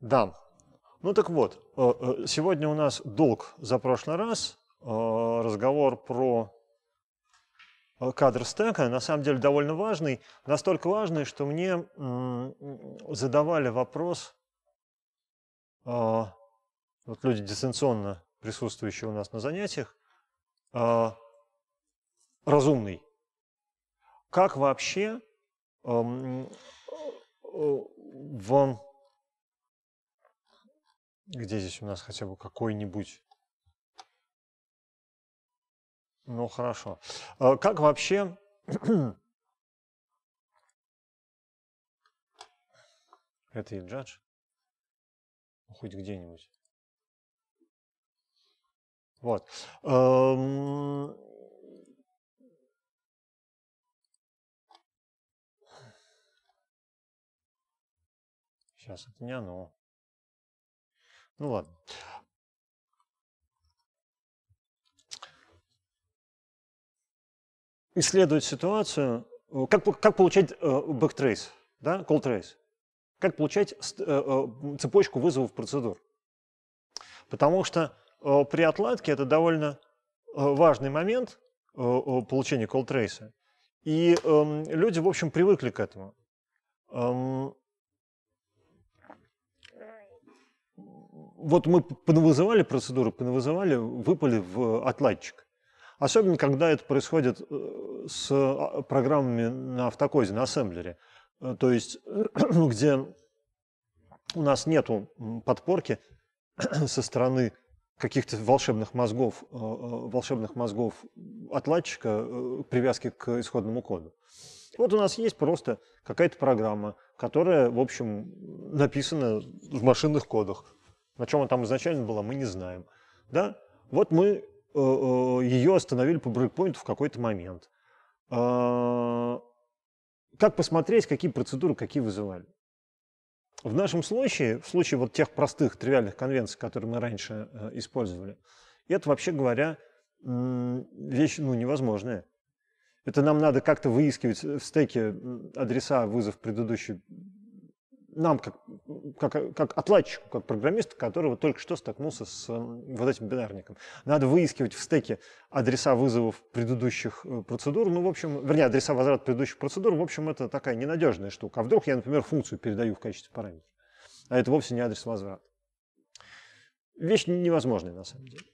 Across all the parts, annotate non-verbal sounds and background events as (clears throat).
Да. Ну так вот, э, э, сегодня у нас долг за прошлый раз, э, разговор про кадр стека, на самом деле довольно важный, настолько важный, что мне задавали вопрос, вот люди дистанционно присутствующие у нас на занятиях, разумный. Как вообще эм, в где здесь у нас хотя бы какой-нибудь? Ну, хорошо. А как вообще... (clears throat) Это и джадж? Ну, хоть где-нибудь. Вот. Сейчас, это не оно. Ну ладно. Исследовать ситуацию. Э, как, как получать backtrace, э, да, call trace? Как получать э, цепочку вызовов процедур? Потому что при отладке это довольно важный момент получения call trace. И эм, люди, в общем, привыкли к этому. Эм, вот мы понавызывали процедуру, понавызывали, выпали в э, отладчик. Особенно, когда это происходит э, с а, программами на автокоде, на ассемблере. Э, то есть, (clears throat) ну, где у нас нет подпорки (clears throat) со стороны каких-то волшебных мозгов, волшебных мозгов отладчика привязки к исходному коду. Вот у нас есть просто какая-то программа, которая, в общем, написана в машинных кодах. На чем она там изначально была, мы не знаем. Да? Вот мы э, э, ее остановили по брейкпоинту в какой-то момент. А, как посмотреть, какие процедуры, какие вызывали? В нашем случае, в случае вот тех простых тривиальных конвенций, которые мы раньше э, использовали, это, вообще говоря, вещь ну, невозможная. Это нам надо как-то выискивать в стеке адреса вызов предыдущей нам, как, как, как отладчику, как программисту, который только что столкнулся с э, вот этим бинарником. Надо выискивать в стеке адреса вызовов предыдущих э, процедур. Ну, в общем, вернее, адреса возврата предыдущих процедур. В общем, это такая ненадежная штука. А вдруг я, например, функцию передаю в качестве параметра, а это вовсе не адрес возврата. Вещь невозможная, на самом деле.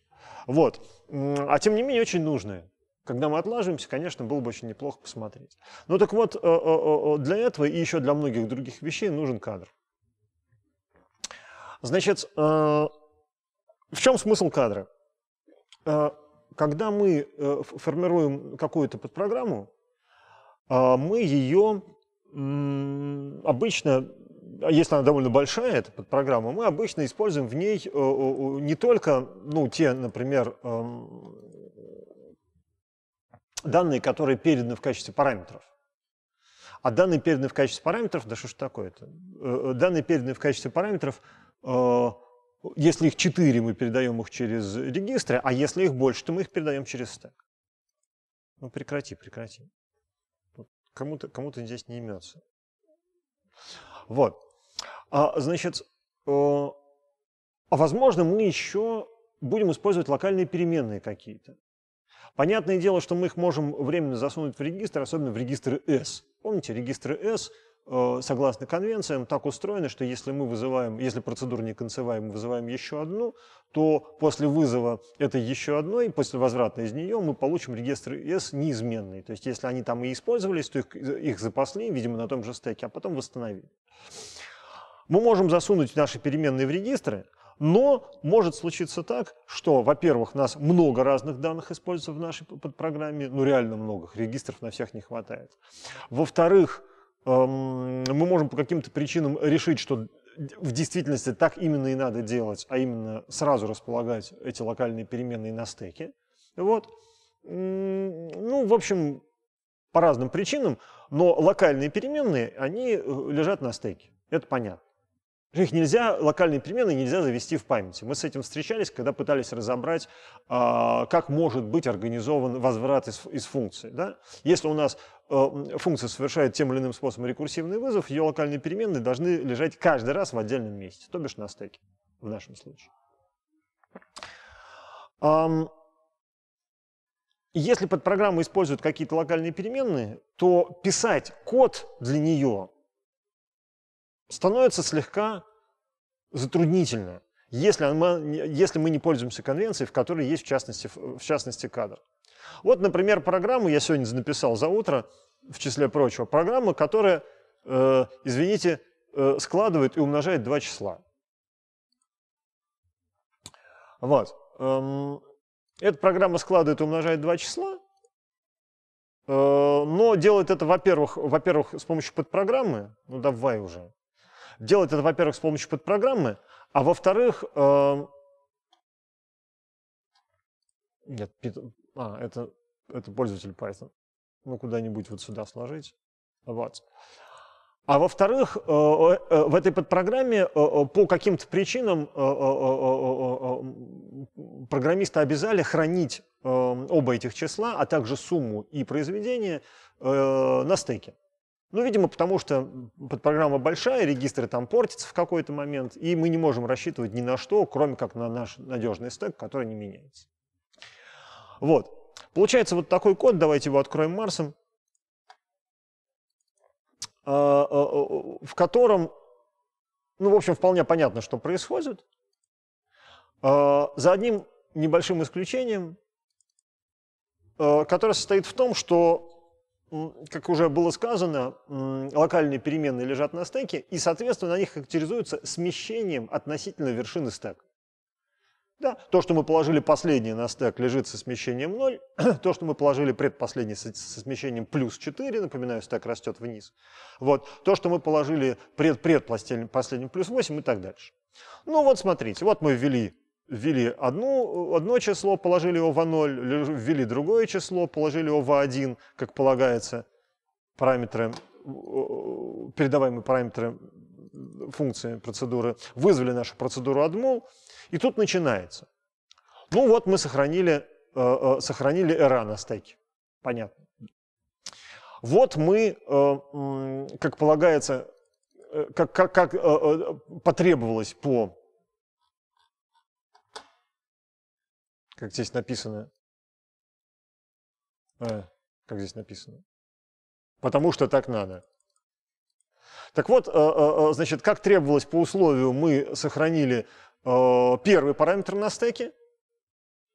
Вот. А тем не менее, очень нужная. Когда мы отлаживаемся, конечно, было бы очень неплохо посмотреть. Ну так вот, э, э, э, для этого и еще для многих других вещей нужен кадр. Значит, в чем смысл кадра? Когда мы формируем какую-то подпрограмму, мы ее обычно, а если она довольно большая, эта подпрограмма, мы обычно используем в ней не только ну, те, например, эм, данные, которые переданы в качестве параметров. А данные, переданы в качестве параметров, да что ж такое-то? Э, э, данные, переданы в качестве параметров, э, если их 4, мы передаем их через регистры, а если их больше, то мы их передаем через стек. Ну прекрати, прекрати. Кому-то кому, -то, здесь не имется. Вот. А, значит, а возможно, мы еще будем использовать локальные переменные какие-то. Понятное дело, что мы их можем временно засунуть в регистр, особенно в регистры S. Помните, регистры S э, согласно конвенциям, так устроены, что если мы вызываем, если процедура не концевая, мы вызываем еще одну, то после вызова этой еще одной, после возврата из нее, мы получим регистры S неизменные. То есть если они там и использовались, то их, их запасли, видимо, на том же стеке, а потом восстановили. Мы можем засунуть наши переменные в регистры, но может случиться так, что, во-первых, у нас много разных данных используется в нашей подпрограмме, ну реально много, регистров на всех не хватает. Во-вторых, эм, мы можем по каким-то причинам решить, что в действительности так именно и надо делать, а именно сразу располагать эти локальные переменные на стеке. Вот. Ну, в общем, по разным причинам, но локальные переменные, они э, лежат на стеке. Это понятно. Их нельзя, локальные перемены нельзя завести в памяти. Мы с этим встречались, когда пытались разобрать, а, как может быть организован возврат из, из функции. Да? Если у нас э, функция совершает тем или иным способом рекурсивный вызов, ее локальные переменные должны лежать каждый раз в отдельном месте, то бишь на стеке в нашем случае. Если под подпрограмма использует какие-то локальные переменные, то писать код для нее становится слегка затруднительно, если мы, если мы не пользуемся конвенцией, в которой есть в частности, в частности кадр. Вот, например, программу я сегодня написал за утро, в числе прочего, программа, которая, э, извините, э, складывает и умножает два числа. Вот. Эм, эта программа складывает и умножает два числа, э, но делает это, во-первых, во-первых, с помощью подпрограммы, ну давай уже, Делать это, во-первых, с помощью подпрограммы, а во-вторых, э, нет, а, это, это пользователь Python. Ну, куда-нибудь вот сюда сложить. Вот. А во-вторых, э, э, э, в этой подпрограмме по каким-то причинам программиста обязали хранить эм, оба этих числа, а также сумму и произведение на стеке. Ну, видимо, потому что подпрограмма большая, регистры там портятся в какой-то момент, и мы не можем рассчитывать ни на что, кроме как на наш надежный стек, который не меняется. Вот. Получается вот такой код, давайте его откроем Марсом, а, а, а, в котором, ну, в общем, вполне понятно, что происходит. За одним небольшим исключением, которое состоит в том, что как уже было сказано, локальные переменные лежат на стеке, и, соответственно, на них характеризуются смещением относительно вершины стека. Да, то, что мы положили последнее на стек, лежит со смещением 0. (clears throat) то, что мы положили предпоследнее со, смещением плюс 4, напоминаю, стек растет вниз. Вот. То, что мы положили пред, предпоследним плюс 8 и так дальше. Ну вот смотрите, вот мы ввели ввели одну, одно число, положили его в А0, ввели другое число, положили его в А1, как полагается, параметры, э, передаваемые параметры функции процедуры, вызвали нашу процедуру ADMUL, и тут начинается. Ну вот мы сохранили, э, э, сохранили эра на стеке. Понятно. Вот мы, как полагается, как, как, как потребовалось по как здесь написано. А, как здесь написано. Потому что так надо. Так вот, э, э, э, значит, как требовалось по условию, мы сохранили первый параметр на стеке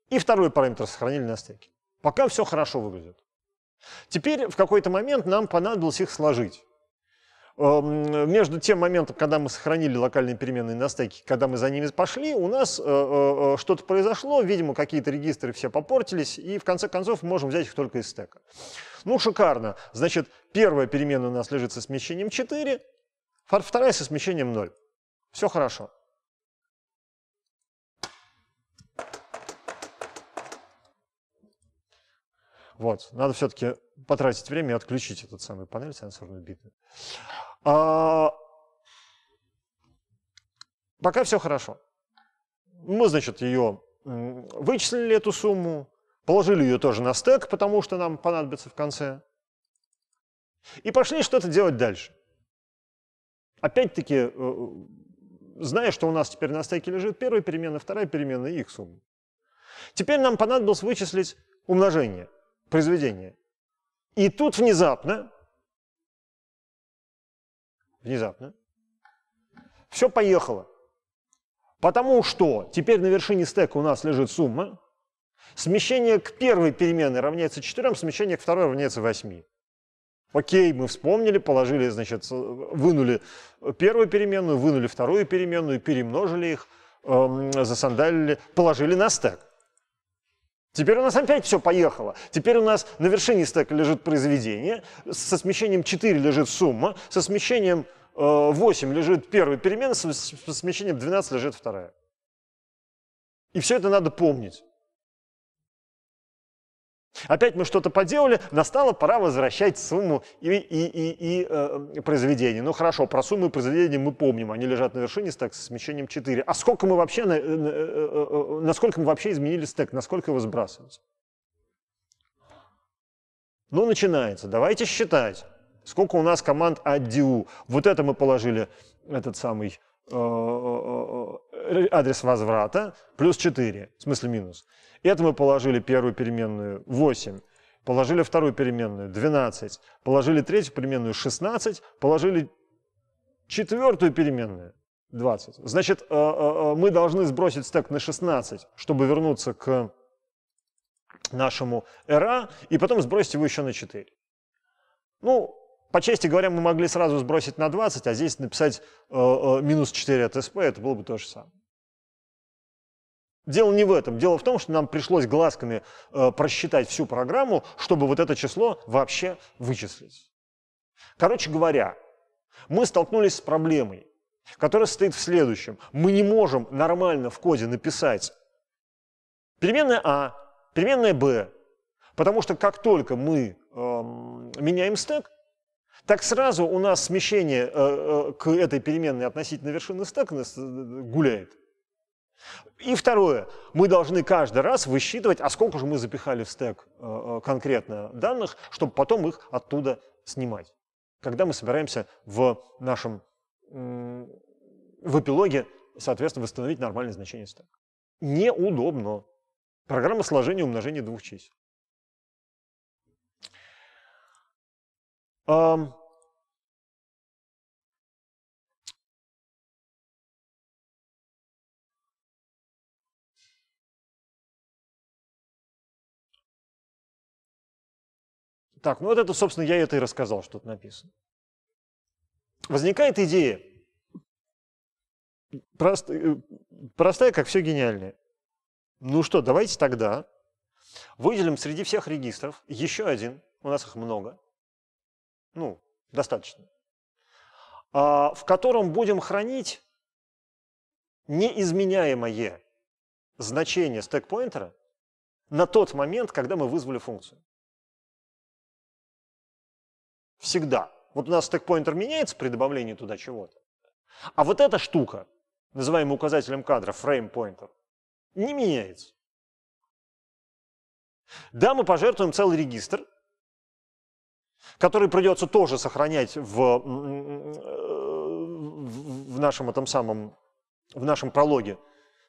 и второй параметр сохранили на стеке. Пока все хорошо выглядит. Теперь в какой-то момент нам понадобилось их сложить. Эм, между тем моментом, когда мы сохранили локальные переменные на стеке, когда мы за ними пошли, у нас э, э, э, что-то произошло, видимо, какие-то регистры все попортились, и в конце концов можем взять их только из стека. Ну, шикарно. Значит, первая переменная у нас лежит со смещением 4, вторая со смещением 0. Все хорошо. Вот, надо все-таки потратить время и отключить этот самый панель сенсорную битву. А, пока все хорошо. Мы, значит, ее вычислили, эту сумму, положили ее тоже на стек, потому что нам понадобится в конце. И пошли что-то делать дальше. Опять-таки, э, зная, что у нас теперь на стеке лежит первая переменная, вторая переменная и их сумма. Теперь нам понадобилось вычислить умножение, произведение. И тут внезапно внезапно. Все поехало. Потому что теперь на вершине стека у нас лежит сумма. Смещение к первой переменной равняется 4, смещение к второй равняется 8. Окей, мы вспомнили, положили, значит, вынули первую переменную, вынули вторую переменную, перемножили их, эм, засандалили, положили на стек. Теперь у нас опять все поехало. Теперь у нас на вершине стека лежит произведение, со смещением 4 лежит сумма, со смещением 8 э, лежит первая перемена, со смещением 12 лежит вторая. И все это надо помнить. Опять мы что-то поделали, настала пора возвращать сумму и, и, и, и э, произведение. Ну хорошо, про суммы и произведение мы помним, они лежат на вершине стек с смещением 4. А сколько мы вообще, на, э э, э, э, э, насколько мы вообще изменили стек, насколько его сбрасывать? Ну начинается, давайте считать, сколько у нас команд от DU. Вот это мы положили, этот самый э, э, адрес возврата, плюс 4, в смысле минус. Это мы положили первую переменную 8, положили вторую переменную 12, положили третью переменную 16, положили четвертую переменную 20. Значит, э, э, э, мы должны сбросить стек на 16, чтобы вернуться к нашему RA, и потом сбросить его еще на 4. Ну, по чести говоря, мы могли сразу сбросить на 20, а здесь написать минус 4 от SP, это было бы то же самое. Дело не в этом. Дело в том, что нам пришлось глазками э, просчитать всю программу, чтобы вот это число вообще вычислить. Короче говоря, мы столкнулись с проблемой, которая состоит в следующем. Мы не можем нормально в коде написать переменная А, переменная Б, потому что как только мы э, меняем стек, так сразу у нас смещение э, э, к этой переменной относительно вершины стека э, э, гуляет. И второе, мы должны каждый раз высчитывать, а сколько же мы запихали в стек э, э, конкретно данных, чтобы потом их оттуда снимать. Когда мы собираемся в нашем в эпилоге, соответственно, восстановить нормальное значение стека. Неудобно. Программа сложения и умножения двух чисел. Так, ну вот это, собственно, я это и рассказал, что тут написано. Возникает идея, прост, э, простая, как все гениальное. Ну что, давайте тогда выделим среди всех регистров еще один, у нас их много, ну, достаточно, а, в котором будем хранить неизменяемое значение стек-поинтера на тот момент, когда мы вызвали функцию. Всегда. Вот у нас стекпоинтер меняется при добавлении туда чего-то. А вот эта штука, называемая указателем кадра, фреймпоинтер, не меняется. Да, мы пожертвуем целый регистр, который придется тоже сохранять в, в нашем этом самом, в нашем прологе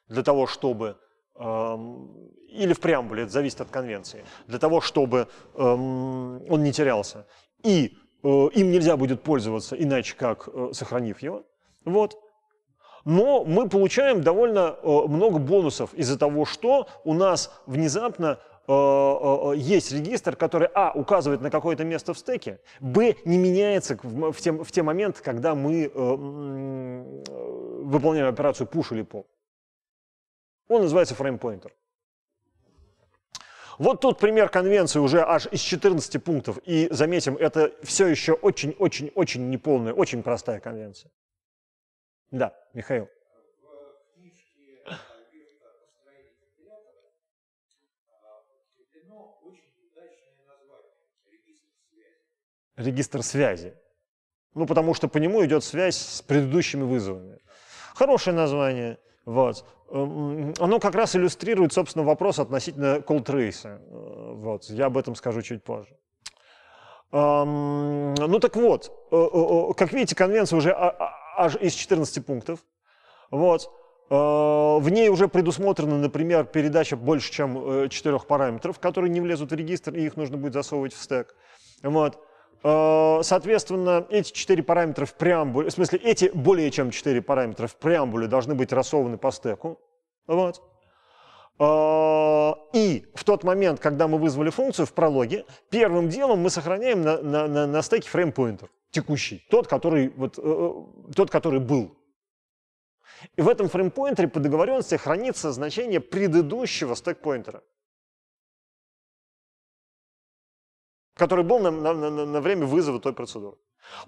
для того, чтобы эм, или в преамбуле, это зависит от конвенции, для того, чтобы эм, он не терялся. И Э, им нельзя будет пользоваться иначе, как э, сохранив его. Вот. Но мы получаем довольно э, много бонусов из-за того, что у нас внезапно есть регистр, который, а, указывает на какое-то место в стеке, б, не меняется в те, в те моменты, когда мы выполняем операцию push или pull. Он называется frame pointer. Вот тут пример конвенции уже аж из 14 пунктов. И заметим, это все еще очень-очень-очень неполная, очень простая конвенция. Да, Михаил. регистр связи. Ну, потому что по нему идет связь с предыдущими вызовами. Хорошее название. Вот. Эм, оно как раз иллюстрирует, собственно, вопрос относительно колл-трейса. Э, вот, я об этом скажу чуть позже. Эм, ну так вот, э, э, как видите, конвенция уже а, а, аж из 14 пунктов. Вот. В ней уже предусмотрена, например, передача больше, чем четырех параметров, которые не влезут в регистр, и их нужно будет засовывать в стек. Вот. Э, соответственно, эти четыре параметра в преамбуле, в смысле, эти более чем четыре параметра в преамбуле должны быть рассованы по стеку. Вот. Э, и в тот момент, когда мы вызвали функцию в прологе, первым делом мы сохраняем на, на, на, на стеке фреймпоинтер текущий, тот который, вот, э, тот, который был. И в этом фреймпоинтере по договоренности хранится значение предыдущего стек-поинтера. который был на, на, на, время вызова той процедуры.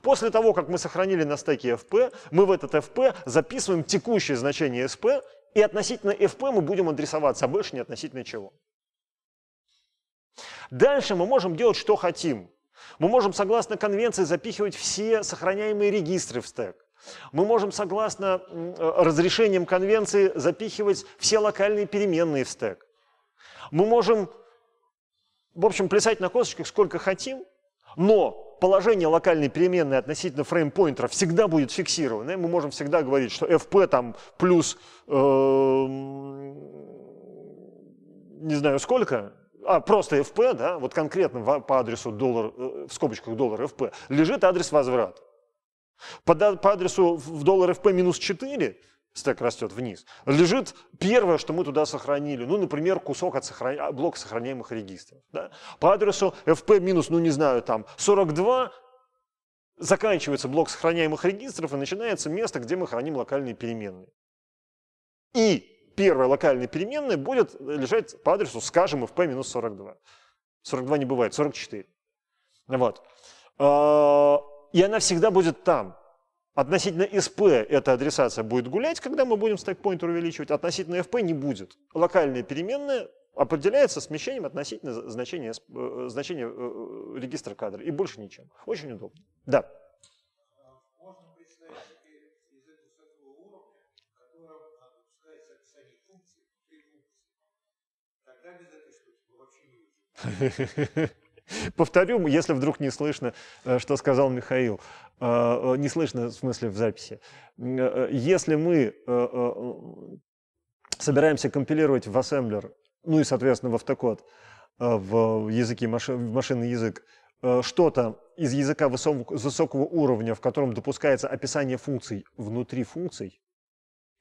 После того, как мы сохранили на стеке FP, мы в этот FP записываем текущее значение SP, и относительно FP мы будем адресоваться, а больше не относительно чего. Дальше мы можем делать, что хотим. Мы можем, согласно конвенции, запихивать все сохраняемые регистры в стек. Мы можем, согласно э, разрешениям конвенции, запихивать все локальные переменные в стек. Мы можем в общем, плясать на косточках сколько хотим, но положение локальной переменной относительно фреймпоинтера всегда будет фиксировано. мы можем всегда говорить, что fp там плюс, э, не знаю сколько, а просто fp, да, вот конкретно по адресу доллар, э, в скобочках доллар fp, лежит адрес возврата. По, а, по адресу в доллар fp минус 4 стек растет вниз, лежит первое, что мы туда сохранили, ну, например, кусок от сохран... А, блока сохраняемых регистров. Да? По адресу fp минус, ну, не знаю, там, 42, заканчивается блок сохраняемых регистров и начинается место, где мы храним локальные переменные. И первая локальная переменная будет э, лежать по адресу, скажем, fp минус 42. 42 не бывает, 44. Вот. А, и она всегда будет там. Относительно SP эта адресация будет гулять, когда мы будем стек-поинтер увеличивать, относительно FP не будет. Локальная переменная определяется смещением относительно значения, э, э, значения э, регистра кадра и больше ничем. Очень удобно. Да. Тогда без этой штуки вообще не (laughs) (laughs) Повторю, если вдруг не слышно, э, что сказал Михаил. Э, э, не слышно, в смысле, в записи. Если мы собираемся компилировать в ассемблер, ну и, соответственно, в автокод, в языке, маши, в машинный язык, что-то из языка высокого, уровня, в котором допускается описание функций внутри функций,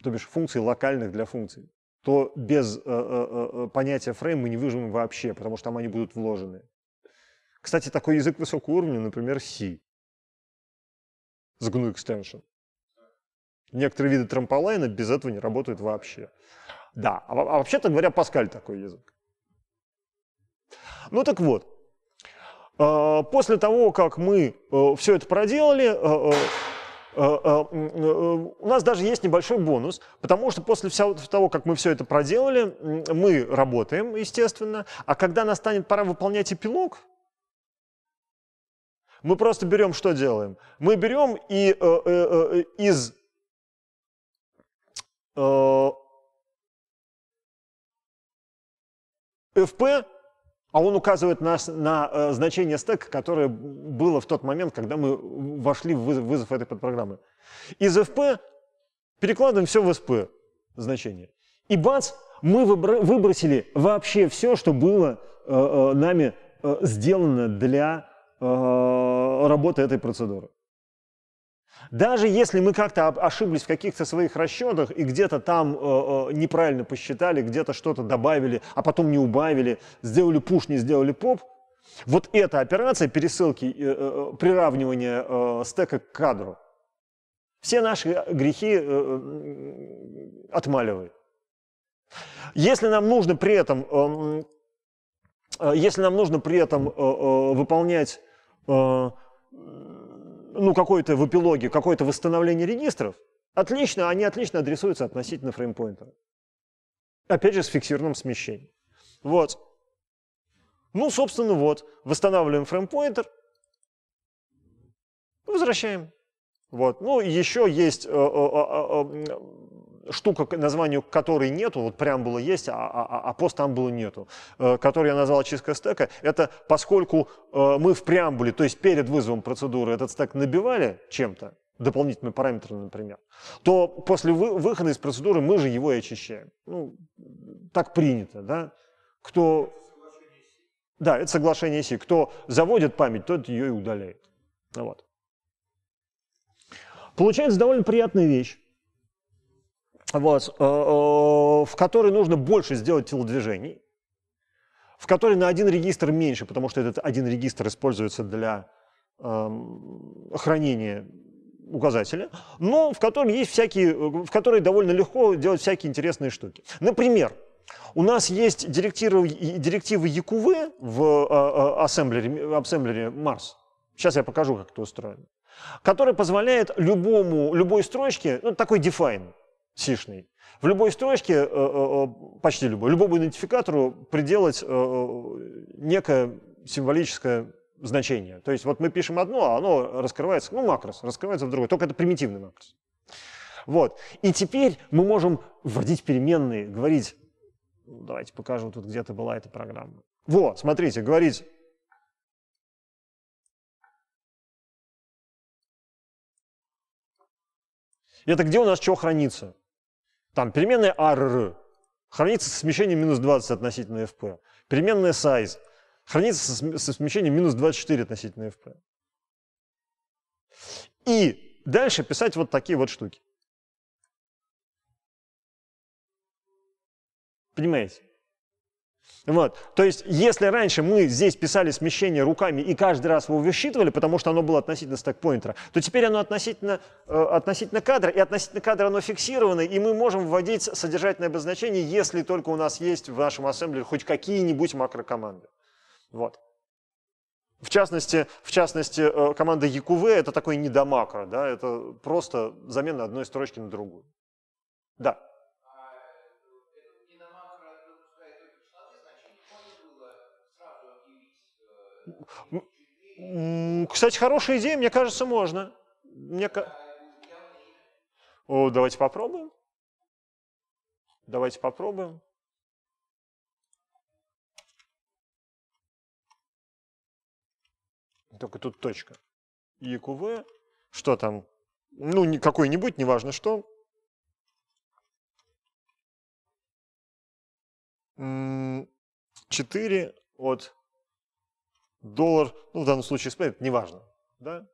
то бишь функций локальных для функций, то без э, э, понятия фрейм мы не выживем вообще, потому что там они будут вложены. Кстати, такой язык высокого уровня, например, C с GNU Extension. Некоторые виды трамполайна без этого не работают вообще. Да, а, а вообще-то говоря, Паскаль такой язык. Ну так вот, а, после того, как мы э, все это проделали, э, э, у нас даже есть небольшой бонус, потому что после всего того, как мы все это проделали, мы работаем, естественно, а когда настанет пора выполнять эпилог, мы просто берем, что делаем? Мы берем и э, э, э, из э, FP, а он указывает нас на э, значение стека, которое было в тот момент, когда мы вошли в вызов, вызов этой подпрограммы. Из FP перекладываем все в SP значение. И бац, мы выбросили вообще все, что было э, э, нами э, сделано для Э, работы этой процедуры. Даже если мы как-то ошиблись в каких-то своих расчетах и где-то там э, э, неправильно посчитали, где-то что-то добавили, а потом не убавили, сделали пуш, не сделали поп, вот эта операция пересылки, э, э, приравнивания э, стека к кадру, все наши грехи э, э отмаливает. Если нам нужно при этом эм, Э, если нам нужно при этом э, э, выполнять ну, какой-то в эпилоге, какое-то восстановление регистров, отлично, они отлично адресуются относительно фреймпоинта. Опять же, с фиксированным смещением. Вот. Ну, собственно, вот. Восстанавливаем фреймпоинтер, возвращаем. Вот. Ну, еще есть штука, названию которой нету, вот прям было есть, а, а, а, а пост там было нету, э, который я назвал очистка стека, это поскольку э, мы в преамбуле, то есть перед вызовом процедуры этот стек набивали чем-то, дополнительными параметрами, например, то после вы, выхода из процедуры мы же его и очищаем. Ну, так принято, да? Кто... Да, это соглашение СИ. Кто заводит память, тот ее и удаляет. Вот. Получается довольно приятная вещь вот, э, э, в которой нужно больше сделать телодвижений, в которой на один регистр меньше, потому что этот один регистр используется для эм, хранения указателя, но в котором есть всякие, в которой довольно легко делать всякие интересные штуки. Например, у нас есть директивы, директивы якув в э, ассемблере, ассемблере Mars. Сейчас я покажу, как это устроено. Который позволяет любому, любой строчке, ну, такой define, сишный. В любой строчке, э, э, э, почти любой, любому идентификатору приделать некое символическое значение. То есть вот мы пишем одно, а оно раскрывается, ну, макрос, раскрывается в другой, только это примитивный макрос. Вот. И теперь мы можем вводить переменные, говорить, «Ну, давайте покажу тут где-то была эта программа. Вот, смотрите, говорить Это где у нас что хранится? Там переменная RR хранится со смещением минус 20 относительно FP. Переменная size хранится со, смещением минус 24 относительно FP. И дальше писать вот такие вот штуки. Понимаете? Вот. То есть, если раньше мы здесь писали смещение руками и каждый раз его высчитывали, потому что оно было относительно стекпоинтера, то теперь оно относительно, э, относительно кадра, и относительно кадра оно фиксировано, и мы можем вводить содержательное обозначение, если только у нас есть в нашем ассемблере хоть какие-нибудь макрокоманды. Вот. В частности, в частности э, команда EQV — это такой не недомакро, да, это просто замена одной строчки на другую. Да. Кстати, хорошая идея, мне кажется, можно. Мне... О, давайте попробуем. Давайте попробуем. Только тут точка. ЕКВ. Что там? Ну, какой-нибудь, неважно что. Четыре от доллар, ну, в данном случае спред, это неважно, да?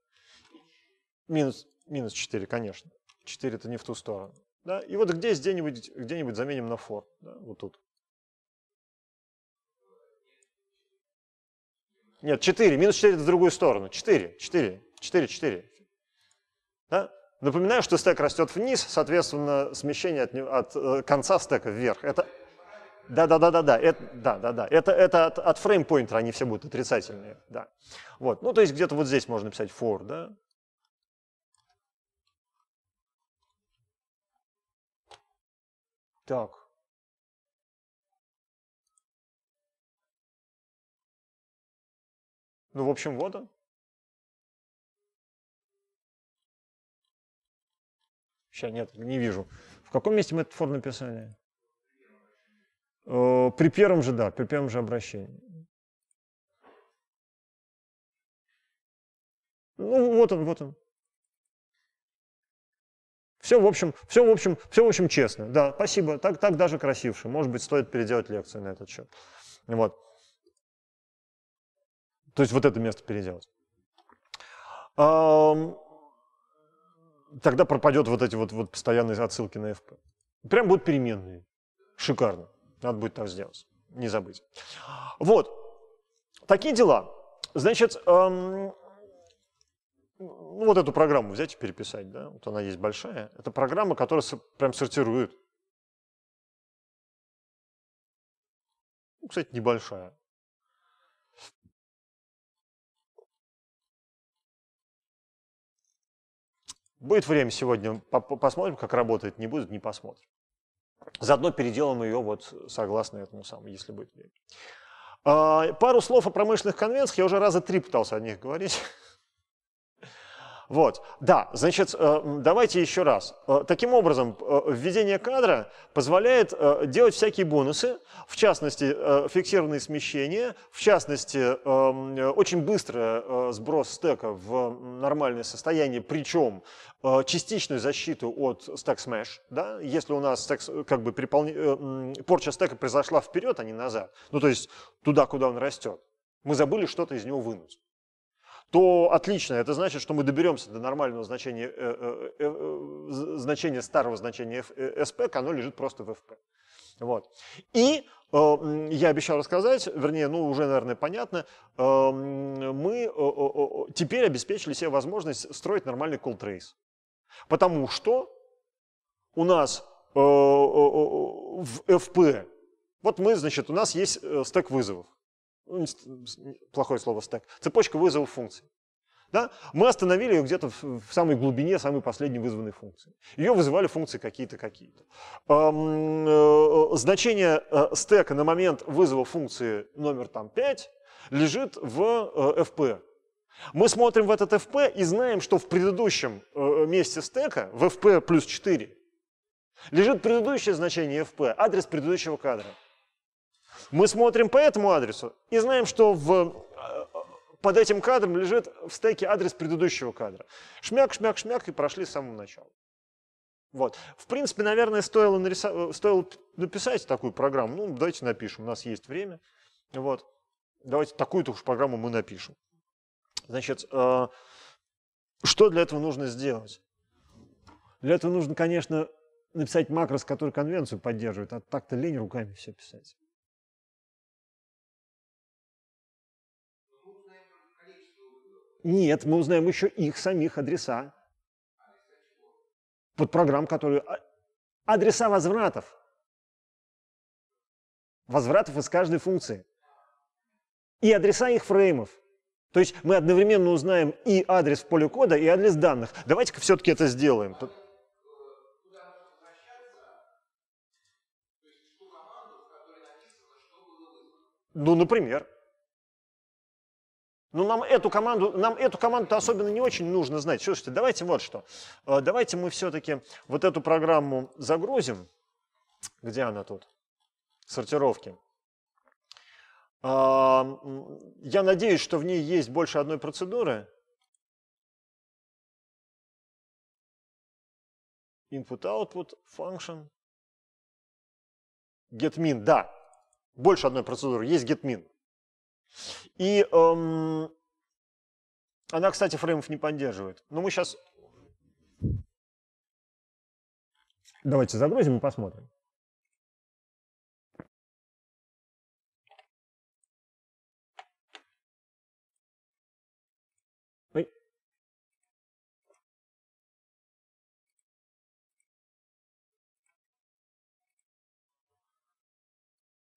Минус, минус 4, конечно. 4 это не в ту сторону. Да? И вот где где, -нибудь, где -нибудь заменим на for, да? вот тут. Нет, 4, минус 4 это в другую сторону. 4, 4, 4, 4. Да? Напоминаю, что стек растет вниз, соответственно, смещение от, от э, конца стека вверх. Это да, да, да, да, да, это, да, да, да. Это, это от, от фреймпоинтера они все будут отрицательные, да. Вот, ну то есть где-то вот здесь можно писать for, да. Так. Ну, в общем, вот он. Сейчас нет, не вижу. В каком месте мы этот for написали? Э, при первом же, да, при первом же обращении. Ну, вот он, вот он. Все, в общем, все, в общем, все, в общем, честно. Да, спасибо. Так, так даже красивше. Может быть, стоит переделать лекцию на этот счет. Вот. То есть вот это место переделать. Тогда пропадет вот эти вот, вот постоянные отсылки на FP. Прям будут переменные. Шикарно. Надо будет так сделать, не забыть. Вот, такие дела. Значит, эм, ну, вот эту программу взять и переписать, да, вот она есть большая. Это программа, которая прям сортирует. Ну, кстати, небольшая. Будет время сегодня, посмотрим, как работает, не будет, не посмотрим. Заодно переделаем ее вот согласно этому самому, если будет время. А, пару слов о промышленных конвенциях. Я уже раза три пытался о них говорить. (laughs) Вот, да, значит, э, давайте еще раз. Э, таким образом, э, введение кадра позволяет делать всякие бонусы, в частности, фиксированные смещения, в частности, очень быстрый сброс стека в нормальное состояние, причем частичную защиту от стек смеш, да, если у нас стек, как бы приполни... порча стека произошла вперед, а не назад, ну то есть туда, куда он растет, мы забыли что-то из него вынуть то отлично, это значит, что мы доберемся до нормального значения, э, э, э, э значения старого значения SP, э, оно лежит просто в FP. Вот. И э, я обещал рассказать, вернее, ну уже, наверное, понятно, эм, э, мы э, э, теперь обеспечили себе возможность строить нормальный call trace. Потому что у нас в FP, вот мы, значит, у нас есть стек вызовов плохое слово стек, цепочка вызовов функций. Да? Мы остановили ее где-то в, в самой глубине самой последней вызванной функции. Ее вызывали функции какие-то, какие-то. Э, э, значение э, стека на момент вызова функции номер там, 5 лежит в FP. Мы смотрим в этот FP и знаем, что в предыдущем месте стека, в FP плюс 4, лежит предыдущее значение FP, адрес предыдущего кадра. Мы смотрим по этому адресу и знаем, что в, э, под этим кадром лежит в стеке адрес предыдущего кадра. Шмяк, шмяк, шмяк и прошли с самого начала. Вот. В принципе, наверное, стоило, нарисов... Э, стоило написать такую программу. Ну, давайте напишем, у нас есть время. Вот. Давайте такую-то уж программу мы напишем. Значит, э, что для этого нужно сделать? Для этого нужно, конечно, написать макрос, который конвенцию поддерживает, а так-то лень руками все писать. Нет, мы узнаем еще их самих адреса. Под программ, которые... А, адреса возвратов. Возвратов из каждой функции. И адреса их фреймов. То есть мы одновременно узнаем и адрес в поле кода, и адрес данных. Давайте-ка все-таки это сделаем. Ну, например. Ну, нам эту команду, нам эту команду то особенно не очень нужно знать. Слушайте, давайте вот что. Э, давайте мы все-таки вот эту программу загрузим. Где она тут? Сортировки. А, я надеюсь, что в ней есть больше одной процедуры. Input-output, function, getMin, да. Больше одной процедуры. Есть getMin. И эм, она, кстати, фреймов не поддерживает. Но мы сейчас... Давайте загрузим и посмотрим.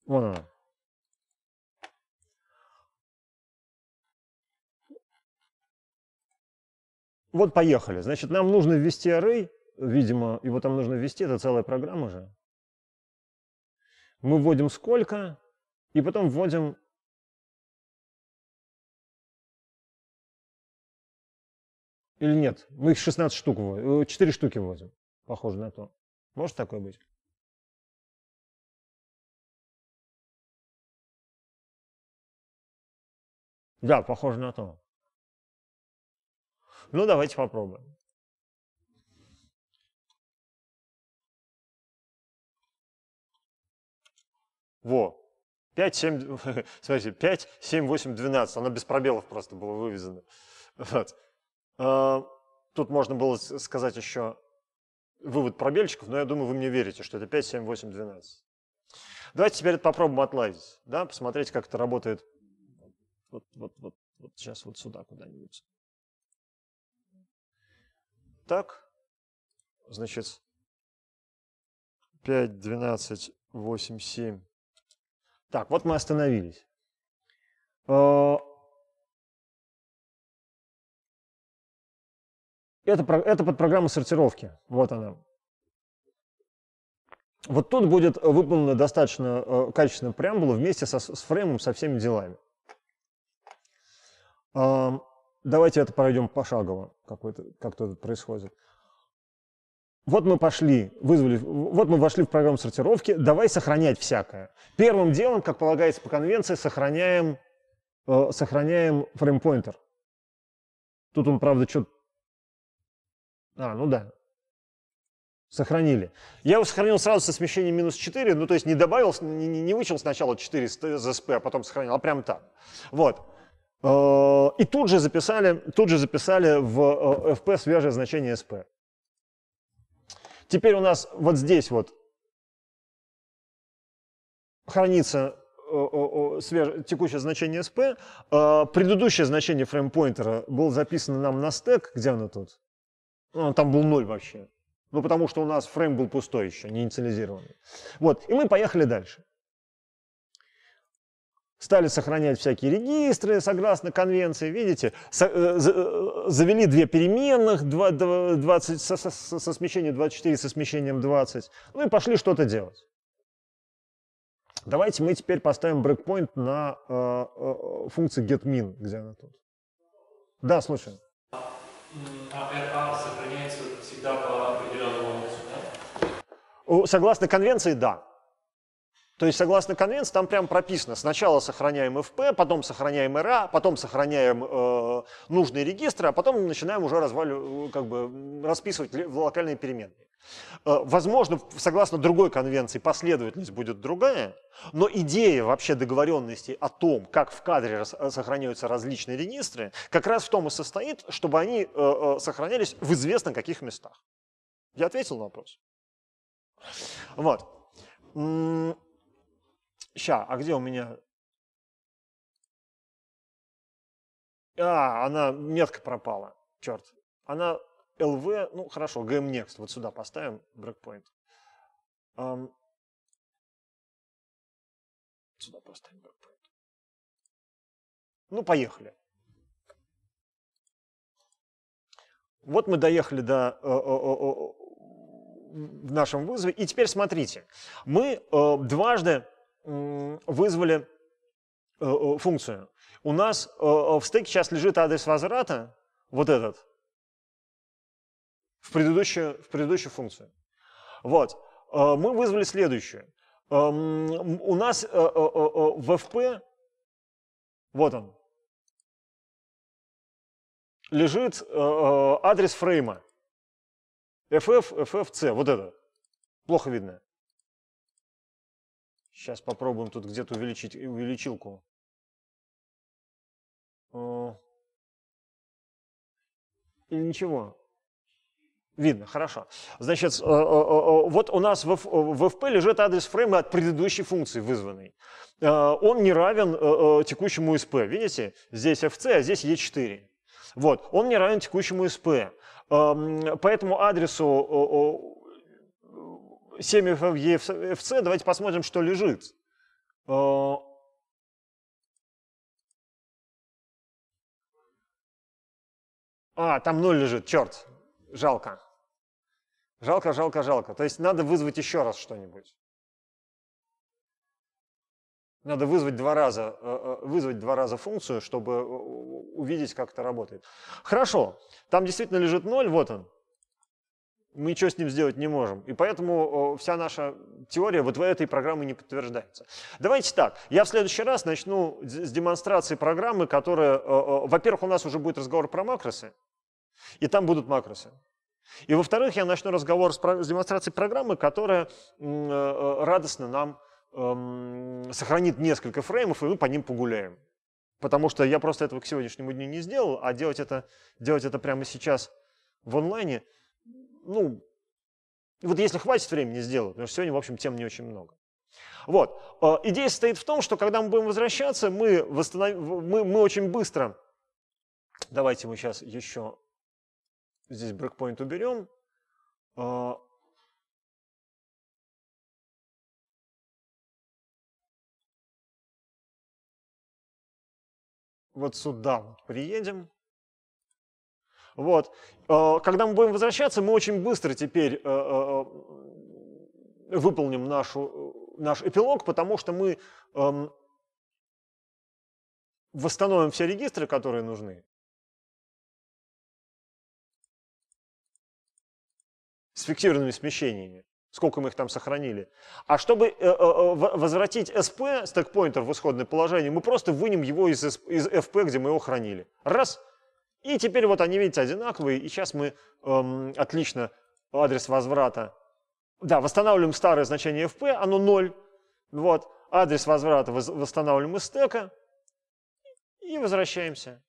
Вон она. Вот поехали. Значит, нам нужно ввести array, видимо, его там нужно ввести, это целая программа же. Мы вводим сколько, и потом вводим Или нет? Мы их 16 штук вводим, 4 э, штуки вводим. Похоже на то. Может такое быть? Да, похоже на то. Ну, давайте попробуем. Во. 5, 7, (laughs) смотрите, 5, 7, 8, 12. Она без пробелов просто была вывезена. Вот. А, тут можно было сказать еще вывод пробельчиков, но я думаю, вы мне верите, что это 5, 7, 8, 12. Давайте теперь это попробуем отладить, да, посмотреть, как это работает вот, вот, вот, вот сейчас вот сюда куда-нибудь так. Значит, 5, 12, 8, 7. Так, вот мы остановились. Э, это, это подпрограмма сортировки. Вот она. Вот тут будет выполнена достаточно э, качественная преамбула вместе со, с фреймом, со всеми делами. Эм, давайте это пройдем пошагово, как это, как это происходит. Вот мы пошли, вызвали, вот мы вошли в программу сортировки, давай сохранять всякое. Первым делом, как полагается по конвенции, сохраняем, э, сохраняем фреймпоинтер. Тут он, правда, что-то... А, ну да. Сохранили. Я его сохранил сразу со смещением минус 4, ну то есть не добавил, не, не вычел сначала 4 из SP, а потом сохранил, а прям так. Вот. Э, и тут же записали, тут же записали в э, FP свежее значение SP. Теперь у нас вот здесь вот хранится э, свеж... текущее значение SP. Предыдущее значение фреймпоинтера было записано нам на стек. Где оно тут? Ну, там был ноль вообще. Ну, потому что у нас фрейм был пустой еще, не инициализированный. Вот, и мы поехали дальше стали сохранять всякие регистры согласно конвенции, видите, э, э, завели две переменных, 20, со, со, со смещением 24 со смещением 20, ну и пошли что-то делать. Давайте мы теперь поставим брейкпоинт на э, э, функции getMin, где она тут. Да, слушай. А сохраняется всегда по определенному адресу, да? Согласно конвенции, да. То есть, согласно конвенции, там прямо прописано, сначала сохраняем FP, потом сохраняем RA, потом сохраняем э, нужные регистры, а потом начинаем уже развалю, как бы, расписывать локальные переменные. Э, возможно, согласно другой конвенции, последовательность будет другая, но идея вообще договоренности о том, как в кадре э, сохраняются различные регистры, как раз в том и состоит, чтобы они э, сохранялись в известно каких местах. Я ответил на вопрос? Вот. Ща, а где у меня... А, она, метка пропала. Черт. Она LV, ну хорошо, GM Next. Вот сюда поставим breakpoint. Um, сюда поставим breakpoint. Ну, поехали. Вот мы доехали до, о, э, о, э, э, в нашем вызове. И теперь смотрите, мы дважды вызвали э, э, функцию. У нас э, в стыке сейчас лежит адрес возврата, вот этот, в предыдущую, в предыдущую функцию. Вот. Мы вызвали следующую. Эм, у нас в FP, вот он, лежит адрес фрейма. FF, FFC, вот это. Плохо видно. Сейчас попробуем тут где-то увеличить э, увеличилку. Э. Или ничего? Видно, хорошо. Значит, э, вот у нас в FP лежит адрес фрейма от предыдущей функции вызванной. Он не равен текущему SP. Видите, здесь FC, а здесь E4. Вот, он не равен текущему SP. Эм, поэтому адресу 7 ФГФЦ, давайте посмотрим, что лежит. Э, а, там 0 лежит, черт, жалко. Жалко, жалко, жалко. То есть надо вызвать еще раз что-нибудь. Надо вызвать два раза, э, э, вызвать два раза функцию, чтобы увидеть, как это работает. Хорошо, там действительно лежит 0, вот он мы ничего с ним сделать не можем. И поэтому вся наша теория вот в этой программе не подтверждается. Давайте так, я в следующий раз начну с демонстрации программы, которая, во-первых, у нас уже будет разговор про макросы, и там будут макросы. И во-вторых, я начну разговор с, с демонстрацией программы, которая э, э, радостно нам эм, сохранит несколько фреймов, и мы по ним погуляем. Потому что я просто этого к сегодняшнему дню не сделал, а делать это, делать это прямо сейчас в онлайне – ну, вот если хватит времени сделать, потому что сегодня, в общем, тем не очень много. Вот. Э, идея состоит в том, что когда мы будем возвращаться, мы, восстанов... мы, мы очень быстро... Давайте мы сейчас еще здесь брекпоинт уберем. Э, вот сюда вот приедем. Вот. Э, когда мы будем возвращаться, мы очень быстро теперь э, э, выполним нашу, наш эпилог, потому что мы эм, восстановим все регистры, которые нужны. С фиксированными смещениями сколько мы их там сохранили. А чтобы возвратить SP, стекпоинтер, в исходное положение, мы просто вынем его из, из FP, где мы его хранили. Раз – и теперь вот они, видите, одинаковые. И сейчас мы эм, отлично адрес возврата. Да, восстанавливаем старое значение fp, оно 0. Вот, адрес возврата восстанавливаем из стека. И возвращаемся.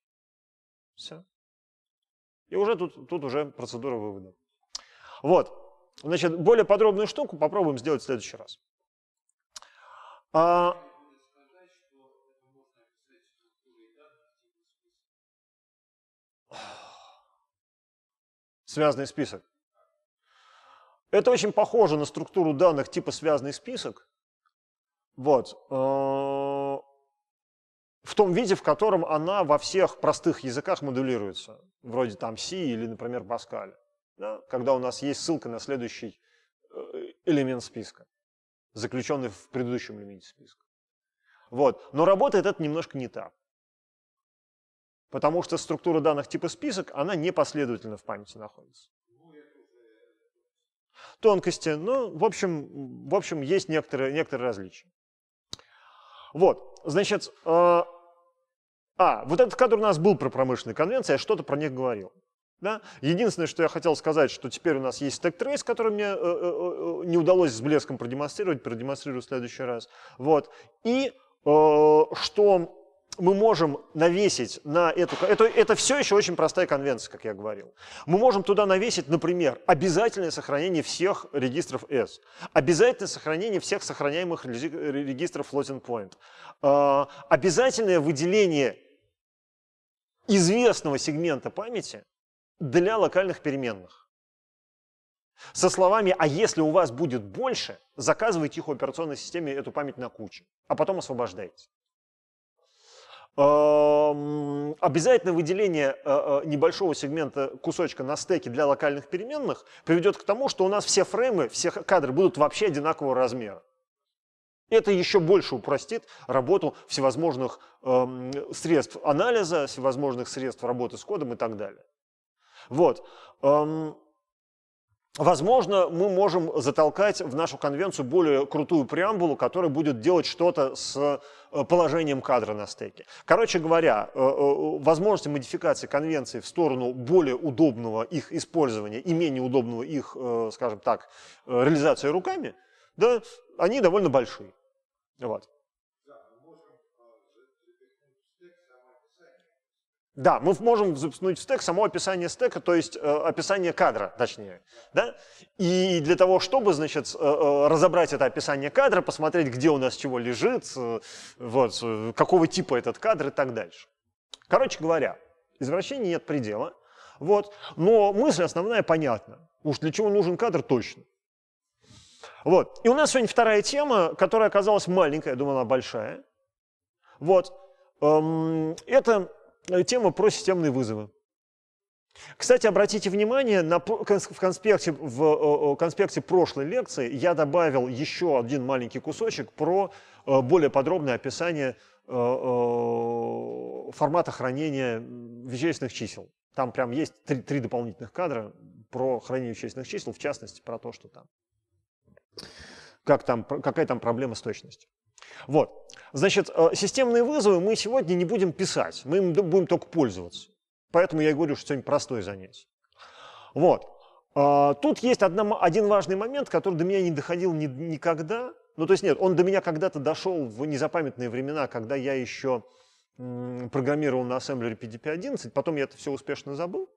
Все. И уже тут, тут уже процедура вывода. Вот. Значит, более подробную штуку попробуем сделать в следующий раз. А, связанный список. Это очень похоже на структуру данных типа связанный список. Вот. Э, в том виде, в котором она во всех простых языках модулируется, вроде там C или, например, Pascal, да? когда у нас есть ссылка на следующий э, элемент списка, заключенный в предыдущем элементе списка. Вот. Но работает это немножко не так потому что структура данных типа список, она непоследовательно в памяти находится. Тонкости, ну, в общем, в общем есть некоторые, некоторые различия. Вот, значит, э, а, вот этот кадр у нас был про промышленные конвенции, я что-то про них говорил. Да? Единственное, что я хотел сказать, что теперь у нас есть стек трейс, который мне э э, э, э, не удалось с блеском продемонстрировать, продемонстрирую в следующий раз. Вот. И э, что мы можем навесить на эту... Это, это все еще очень простая конвенция, как я говорил. Мы можем туда навесить, например, обязательное сохранение всех регистров S, обязательное сохранение всех сохраняемых регистров floating point, а, обязательное выделение известного сегмента памяти для локальных переменных. Со словами «а если у вас будет больше, заказывайте их в операционной системе эту память на кучу, а потом освобождайте». Обязательное выделение э, э, небольшого сегмента кусочка на стеке для локальных переменных приведет к тому, что у нас все фреймы, все кадры будут вообще одинакового размера. Это еще больше упростит работу всевозможных эм, средств анализа, всевозможных средств работы с кодом и так далее. Вот. Эм, Возможно, мы можем затолкать в нашу конвенцию более крутую преамбулу, которая будет делать что-то с э, положением кадра на стеке. Короче говоря, э, э, возможности модификации конвенции в сторону более удобного их использования и менее удобного их, скажем так, реализации руками, да, они довольно большие. Вот. Да, мы можем запихнуть в стек само описание стека, то есть э, описание кадра, точнее. Да? И для того, чтобы значит, э, э, разобрать это описание кадра, посмотреть, где у нас чего лежит, э, вот, какого типа этот кадр и так дальше. Короче говоря, извращений нет предела. Вот. Но мысль основная понятна. Уж для чего нужен кадр точно. Вот. И у нас сегодня вторая тема, которая оказалась маленькая, я думаю, она большая. Вот. Эм, это Э, тема про системные вызовы. Кстати, обратите внимание, на, в, конспекте, в конспекте прошлой лекции я добавил еще один маленький кусочек про э, более подробное описание э, формата хранения вещественных чисел. Там прям есть три, три дополнительных кадра про хранение вещественных чисел, в частности, про то, что там, как там какая там проблема с точностью. Вот. Значит, э, системные вызовы мы сегодня не будем писать, мы им будем только пользоваться. Поэтому я и говорю, что сегодня простое занятие. Вот. А, тут есть одна, один важный момент, который до меня не доходил ни, никогда. Ну, то есть нет, он до меня когда-то дошел в незапамятные времена, когда я еще программировал на ассемблере PDP-11, потом я это все успешно забыл.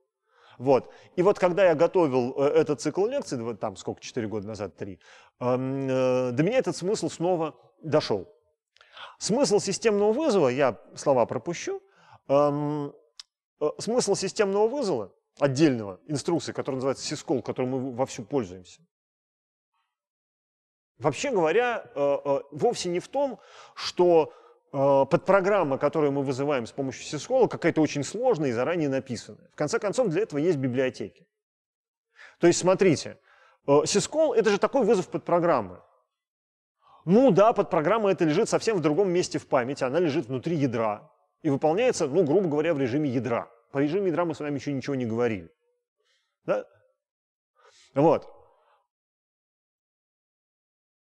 Вот. И вот когда я готовил э, этот цикл лекций, там сколько, 4 года назад, 3, эм, э, до меня этот смысл снова дошел. Смысл системного вызова, я слова пропущу, эм, э, смысл системного вызова отдельного инструкции, который называется syscall, которым мы вовсю пользуемся, вообще говоря, э, э, вовсе не в том, что э, подпрограмма, которую мы вызываем с помощью syscall, какая-то очень сложная и заранее написанная. В конце концов, для этого есть библиотеки. То есть, смотрите, syscall э, — это же такой вызов подпрограммы. Ну да, под программа это лежит совсем в другом месте в памяти, она лежит внутри ядра и выполняется, ну, грубо говоря, в режиме ядра. По режиму ядра мы с вами еще ничего не говорили. Да? Вот.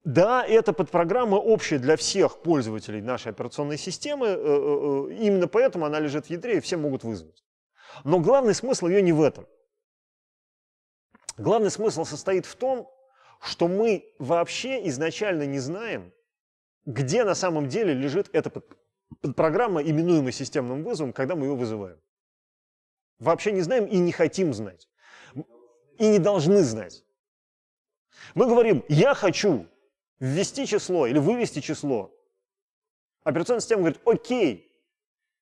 Да, эта подпрограмма общая для всех пользователей нашей операционной системы, э, э, э, именно поэтому она лежит в ядре и все могут вызвать. Но главный смысл ее не в этом. Главный смысл состоит в том, что мы вообще изначально не знаем, где на самом деле лежит эта программа, именуемая системным вызовом, когда мы ее вызываем. Вообще не знаем и не хотим знать. И не должны знать. Мы говорим, я хочу ввести число или вывести число. Операционная система говорит, окей.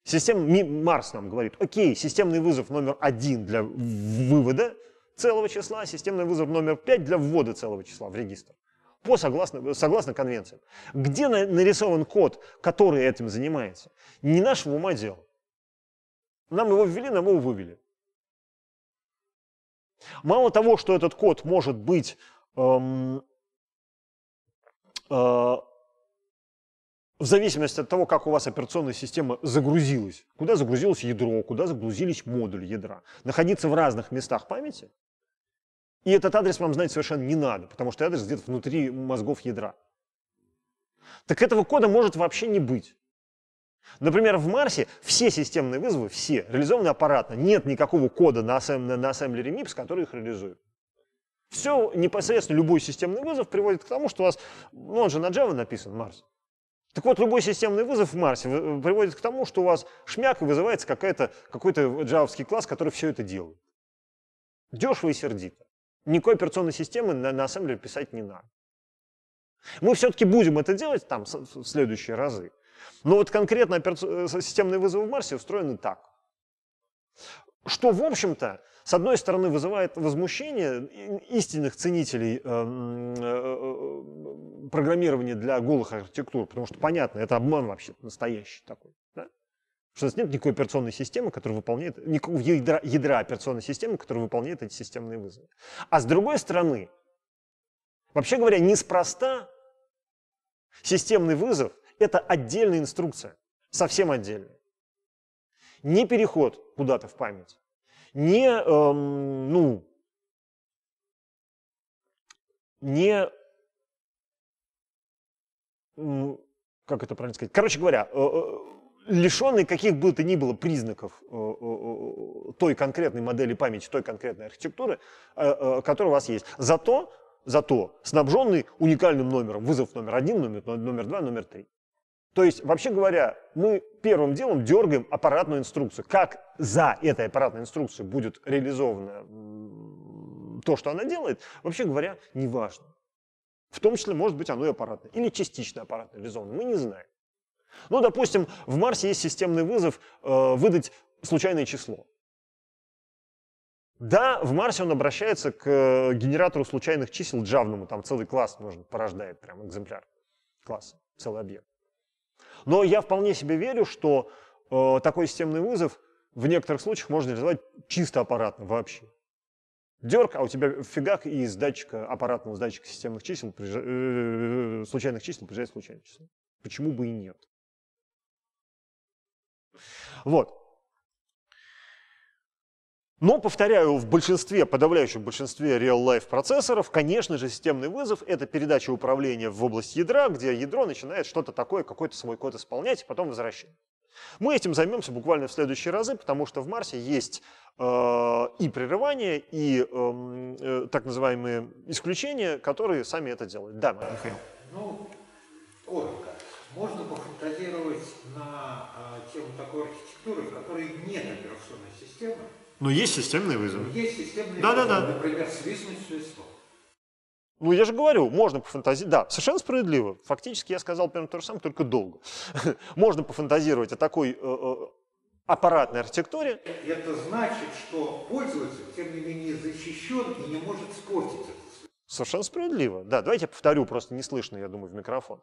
Система, Марс нам говорит, окей, системный вызов номер один для вывода – целого числа, системный вызов номер 5 для ввода целого числа в регистр. По согласно, согласно конвенциям. Где на, нарисован код, который этим занимается? Не нашего ума дело. Нам его ввели, нам его вывели. Мало того, что этот код может быть эм, э, в зависимости от того, как у вас операционная система загрузилась, куда загрузилось ядро, куда загрузились модуль ядра, находиться в разных местах памяти, и этот адрес вам знать совершенно не надо, потому что адрес где-то внутри мозгов ядра. Так этого кода может вообще не быть. Например, в Марсе все системные вызовы, все, реализованы аппаратно. Нет никакого кода на, ассем, ассемблере MIPS, который их реализует. Все, непосредственно любой системный вызов приводит к тому, что у вас, ну он же на Java написан, Марс. Так вот, любой системный вызов в Марсе э, приводит к тому, что у вас шмяк и вызывается какой-то какой джавовский класс, который все это делает. Дешево и сердито никакой операционной системы на, на ассемблере писать не надо. Мы все-таки будем это делать там в следующие разы. Но вот конкретно опера... Э, системные вызовы в Марсе устроены так. Что, в общем-то, с одной стороны, вызывает возмущение истинных ценителей э, э, программирования для голых архитектур, потому что, понятно, это обман вообще настоящий такой что у нас нет никакой операционной системы, которая выполняет, никакого ядра, ядра операционной системы, которая выполняет эти системные вызовы. А с другой стороны, вообще говоря, неспроста системный вызов – это отдельная инструкция, совсем отдельная. Не переход куда-то в память, не, эм, ну, не, как это правильно сказать, короче говоря, э -э лишенный каких бы то ни было признаков э, э, э, той конкретной модели памяти, той конкретной архитектуры, которая у вас есть. Зато, зато снабженный уникальным номером, вызов номер один, номер, номер два, номер три. То есть, вообще говоря, мы первым делом дергаем аппаратную инструкцию. Как за этой аппаратной инструкцией будет реализовано то, что она делает, вообще говоря, неважно. В том числе, может быть, оно и аппаратное, или частично аппаратно реализовано, мы не знаем. Ну, допустим, в Марсе есть системный вызов э, выдать случайное число. Да, в Марсе он обращается к э, генератору случайных чисел джавному, там целый класс нужно, порождает прям экземпляр класс, целый объект. Но я вполне себе верю, что э, такой системный вызов в некоторых случаях можно реализовать чисто аппаратно вообще. Дерг, а у тебя в фигах и из датчика аппаратного, датчика системных чисел, э, э, случайных чисел приезжает случайное число. Почему бы и нет? Вот. Но, повторяю, в большинстве, подавляющем большинстве real-life процессоров, конечно же, системный вызов — это передача управления в область ядра, где ядро начинает что-то такое, какой-то свой код исполнять, и потом возвращать. Мы этим займемся буквально в следующие разы, потому что в Марсе есть э, и прерывания, и эм, э, так называемые исключения, которые сами это делают. Да, Михаил. Ну, ой, можно пофантазировать на а, тему такой архитектуры, в которой нет операционной системы. Но ну, есть системные вызовы. Ну, есть системные да, вызовы, да, да. например, свистнуть свисток. Ну, я же говорю, можно пофантазировать. Да, совершенно справедливо. Фактически я сказал примерно то же самое, только долго. (laughs) можно пофантазировать о такой э, э, аппаратной архитектуре. Это значит, что пользователь, тем не менее, защищен и не может спортить Совершенно справедливо. Да, давайте я повторю, просто не слышно, я думаю, в микрофон.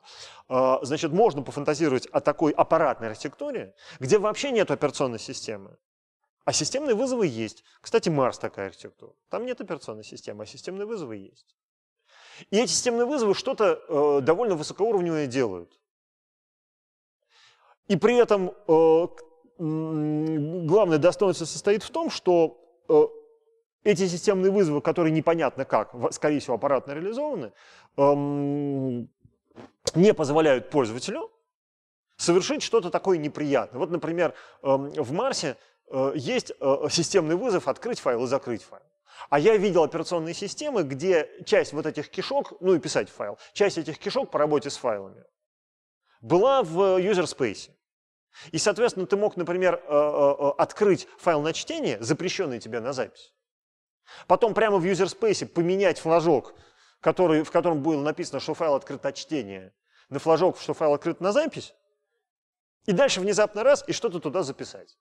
А, значит, можно пофантазировать о такой аппаратной архитектуре, где вообще нет операционной системы. А системные вызовы есть. Кстати, Марс такая архитектура. Там нет операционной системы, а системные вызовы есть. И эти системные вызовы что-то э, довольно высокоуровневое делают. И при этом э, главное достоинство состоит в том, что э, эти системные вызовы, которые непонятно как, скорее всего, аппаратно реализованы, эм, не позволяют пользователю совершить что-то такое неприятное. Вот, например, эм, в Марсе э, есть э, системный вызов «открыть файл» и «закрыть файл». А я видел операционные системы, где часть вот этих кишок, ну и писать файл, часть этих кишок по работе с файлами была в э, user space. И, соответственно, ты мог, например, э, э, открыть файл на чтение, запрещенный тебе на запись, Потом прямо в юзерспейсе поменять флажок, который, в котором было написано, что файл открыт на чтение, на флажок, что файл открыт на запись, и дальше внезапно раз и что-то туда записать.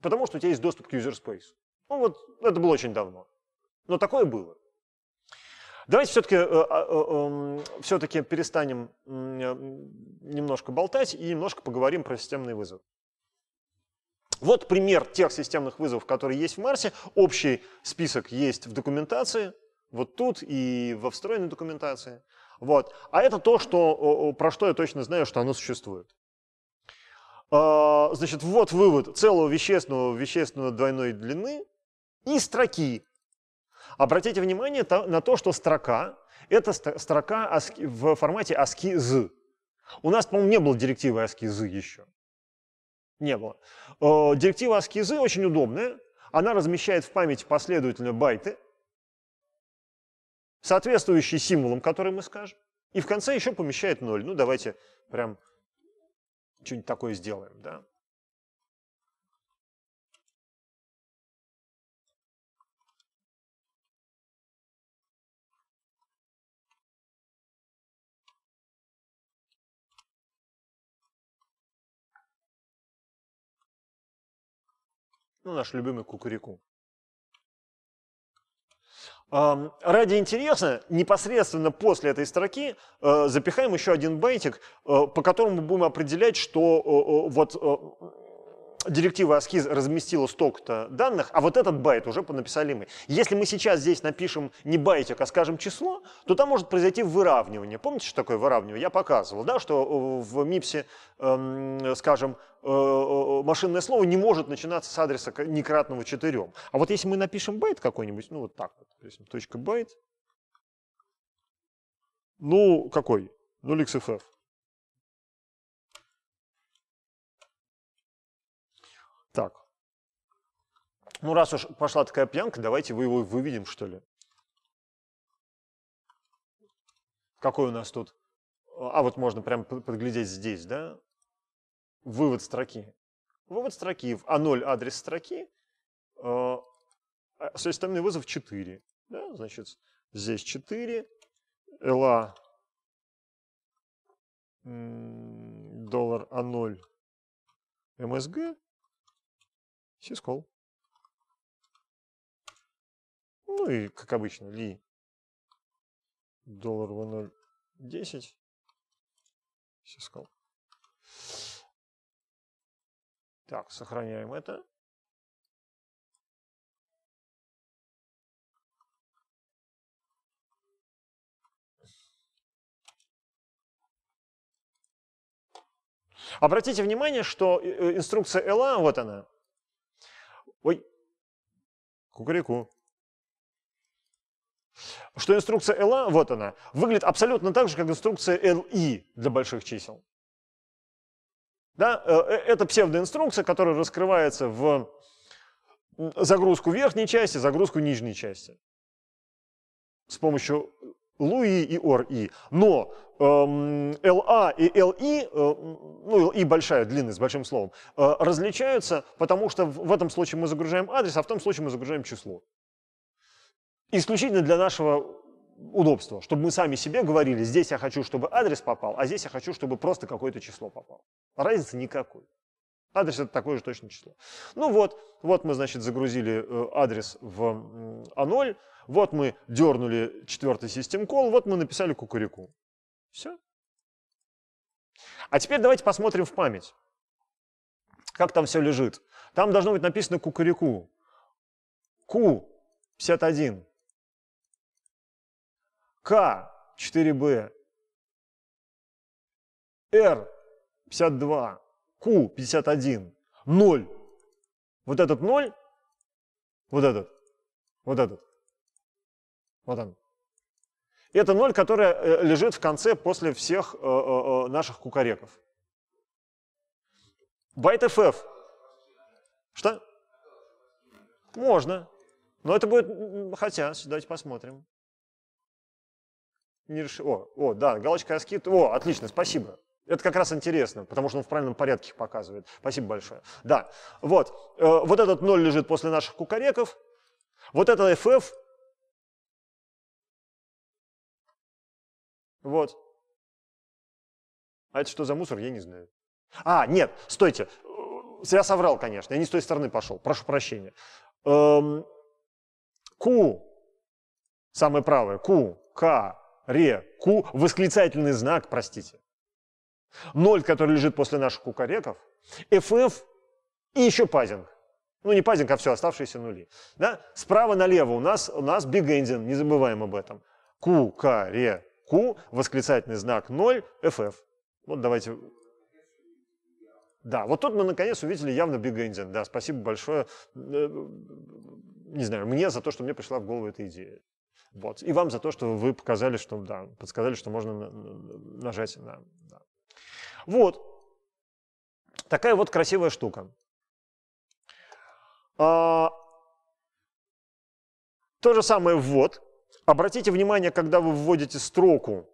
Потому что у тебя есть доступ к юзерспейсу. Ну вот это было очень давно. Но такое было. Давайте все-таки э, а, э, эм, все перестанем э, немножко болтать и немножко поговорим про системные вызовы. Вот пример тех системных вызовов, которые есть в Марсе. Общий список есть в документации, вот тут и во встроенной документации. Вот. А это то, что, про что я точно знаю, что оно существует. А, значит, вот вывод целого вещественного, вещественного двойной длины и строки. Обратите внимание на то, что строка – это строка в формате ASCII-Z. У нас, по-моему, не было директивы ASCII-Z еще. Не было. Э, директива аскизы очень удобная. Она размещает в памяти последовательно байты, соответствующие символам, которые мы скажем. И в конце еще помещает 0. Ну, давайте прям что-нибудь такое сделаем. Да? Ну, наш любимый кукурику. Ради интереса, непосредственно после этой строки э, запихаем еще один байтик, э, по которому будем определять, что э, вот директива ASCII разместила столько-то данных, а вот этот байт уже понаписали мы. Если мы сейчас здесь напишем не байтик, а скажем число, то там может произойти выравнивание. Помните, что такое выравнивание? Я показывал, да, что э, в МИПСе, эм, скажем, э, э, машинное слово не может начинаться с адреса некратного 4. А вот если мы напишем байт какой-нибудь, ну вот так вот, допустим, точка байт, ну какой? 0xff. Ну, раз уж пошла такая пьянка, давайте вы его выведем, что ли. Какой у нас тут? А вот можно прям подглядеть здесь, да? Вывод строки. Вывод строки. В А0 адрес строки. Э, а системный вызов 4. Да? Значит, здесь 4. ЛА м-м, доллар А0 МСГ. Сискол. Ну и, как обычно, ли доллар в 0.10. Все сказал. Так, сохраняем это. Обратите внимание, что э, э, инструкция ЛА, вот она. Ой, кукуреку что инструкция LA, а, вот она, выглядит абсолютно так же, как инструкция LI для больших чисел. Да? Э, э, это псевдоинструкция, которая раскрывается в загрузку верхней части, загрузку нижней части с помощью Луи и ОРИ. Но эм, LA а и LI, э, ну LI большая, длинная, с большим словом, э, различаются, потому что в этом случае мы загружаем адрес, а в том случае мы загружаем число исключительно для нашего удобства, чтобы мы сами себе говорили, здесь я хочу, чтобы адрес попал, а здесь я хочу, чтобы просто какое-то число попало. Разницы никакой. Адрес это такое же точное число. Ну вот, вот мы, значит, загрузили э, адрес в А0, вот мы дернули четвертый систем кол, вот мы написали кукурику. Все. А теперь давайте посмотрим в память, как там все лежит. Там должно быть написано кукурику. Q 51 к 4b, R 52, Q 51, 0. Вот этот 0, вот этот, вот этот, вот он. Это 0, которая э, лежит в конце после всех э, э, наших кукареков. Байт FF. Что? Можно. Но это будет... Хотя, давайте посмотрим не решил. О, о, да, галочка Аскит. О, отлично, спасибо. Это как раз интересно, потому что он в правильном порядке показывает. Спасибо большое. Да, вот. Э, вот этот ноль лежит после наших кукареков. Вот это FF. Вот. А это что за мусор, я не знаю. А, нет, стойте. Я соврал, конечно. Я не с той стороны пошел. Прошу прощения. Эм, Q, самое правое, Q, К, ку, восклицательный знак, простите. Ноль, который лежит после наших кукареков, FF и еще пазинг. Ну, не пазинг, а все, оставшиеся нули. Да? Справа налево у нас, у нас big ending, не забываем об этом. ку К, Ре, Q, восклицательный знак 0, FF. Вот давайте... Да, вот тут мы наконец увидели явно big ending. Да, спасибо большое, э, не знаю, мне за то, что мне пришла в голову эта идея. Вот. И вам за то, что вы показали, что да, подсказали, что можно нажать на... Да. Вот. Такая вот красивая штука. А... То же самое ввод. Обратите внимание, когда вы вводите строку,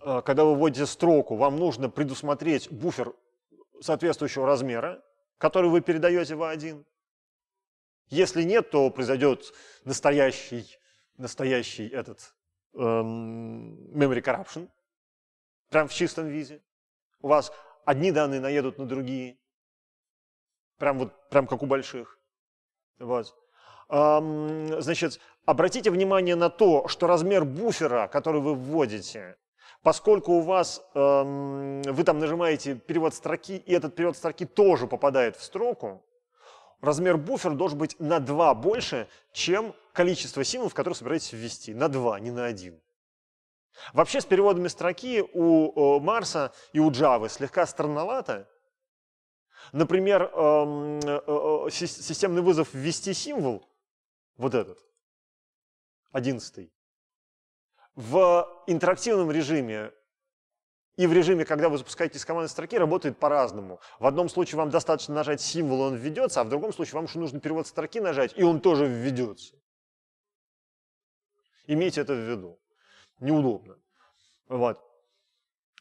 а, когда вы вводите строку, вам нужно предусмотреть буфер соответствующего размера, который вы передаете в А1. Если нет, то произойдет настоящий, настоящий этот эм, memory corruption, прям в чистом виде. У вас одни данные наедут на другие, прям вот, прям как у больших. Вот. Эм, значит, обратите внимание на то, что размер буфера, который вы вводите, поскольку у вас, эм, вы там нажимаете перевод строки, и этот перевод строки тоже попадает в строку, размер буфера должен быть на 2 больше, чем количество символов, которые собираетесь ввести. На 2, не на 1. Вообще с переводами строки у Марса и у Java слегка странновато. Например, эм, э, э, системный вызов ввести символ, вот этот, одиннадцатый, в интерактивном режиме и в режиме, когда вы запускаете из командной строки, работает по-разному. В одном случае вам достаточно нажать символ, он введется, а в другом случае вам еще нужно перевод строки нажать, и он тоже введется. Имейте это в виду. Неудобно. Вот.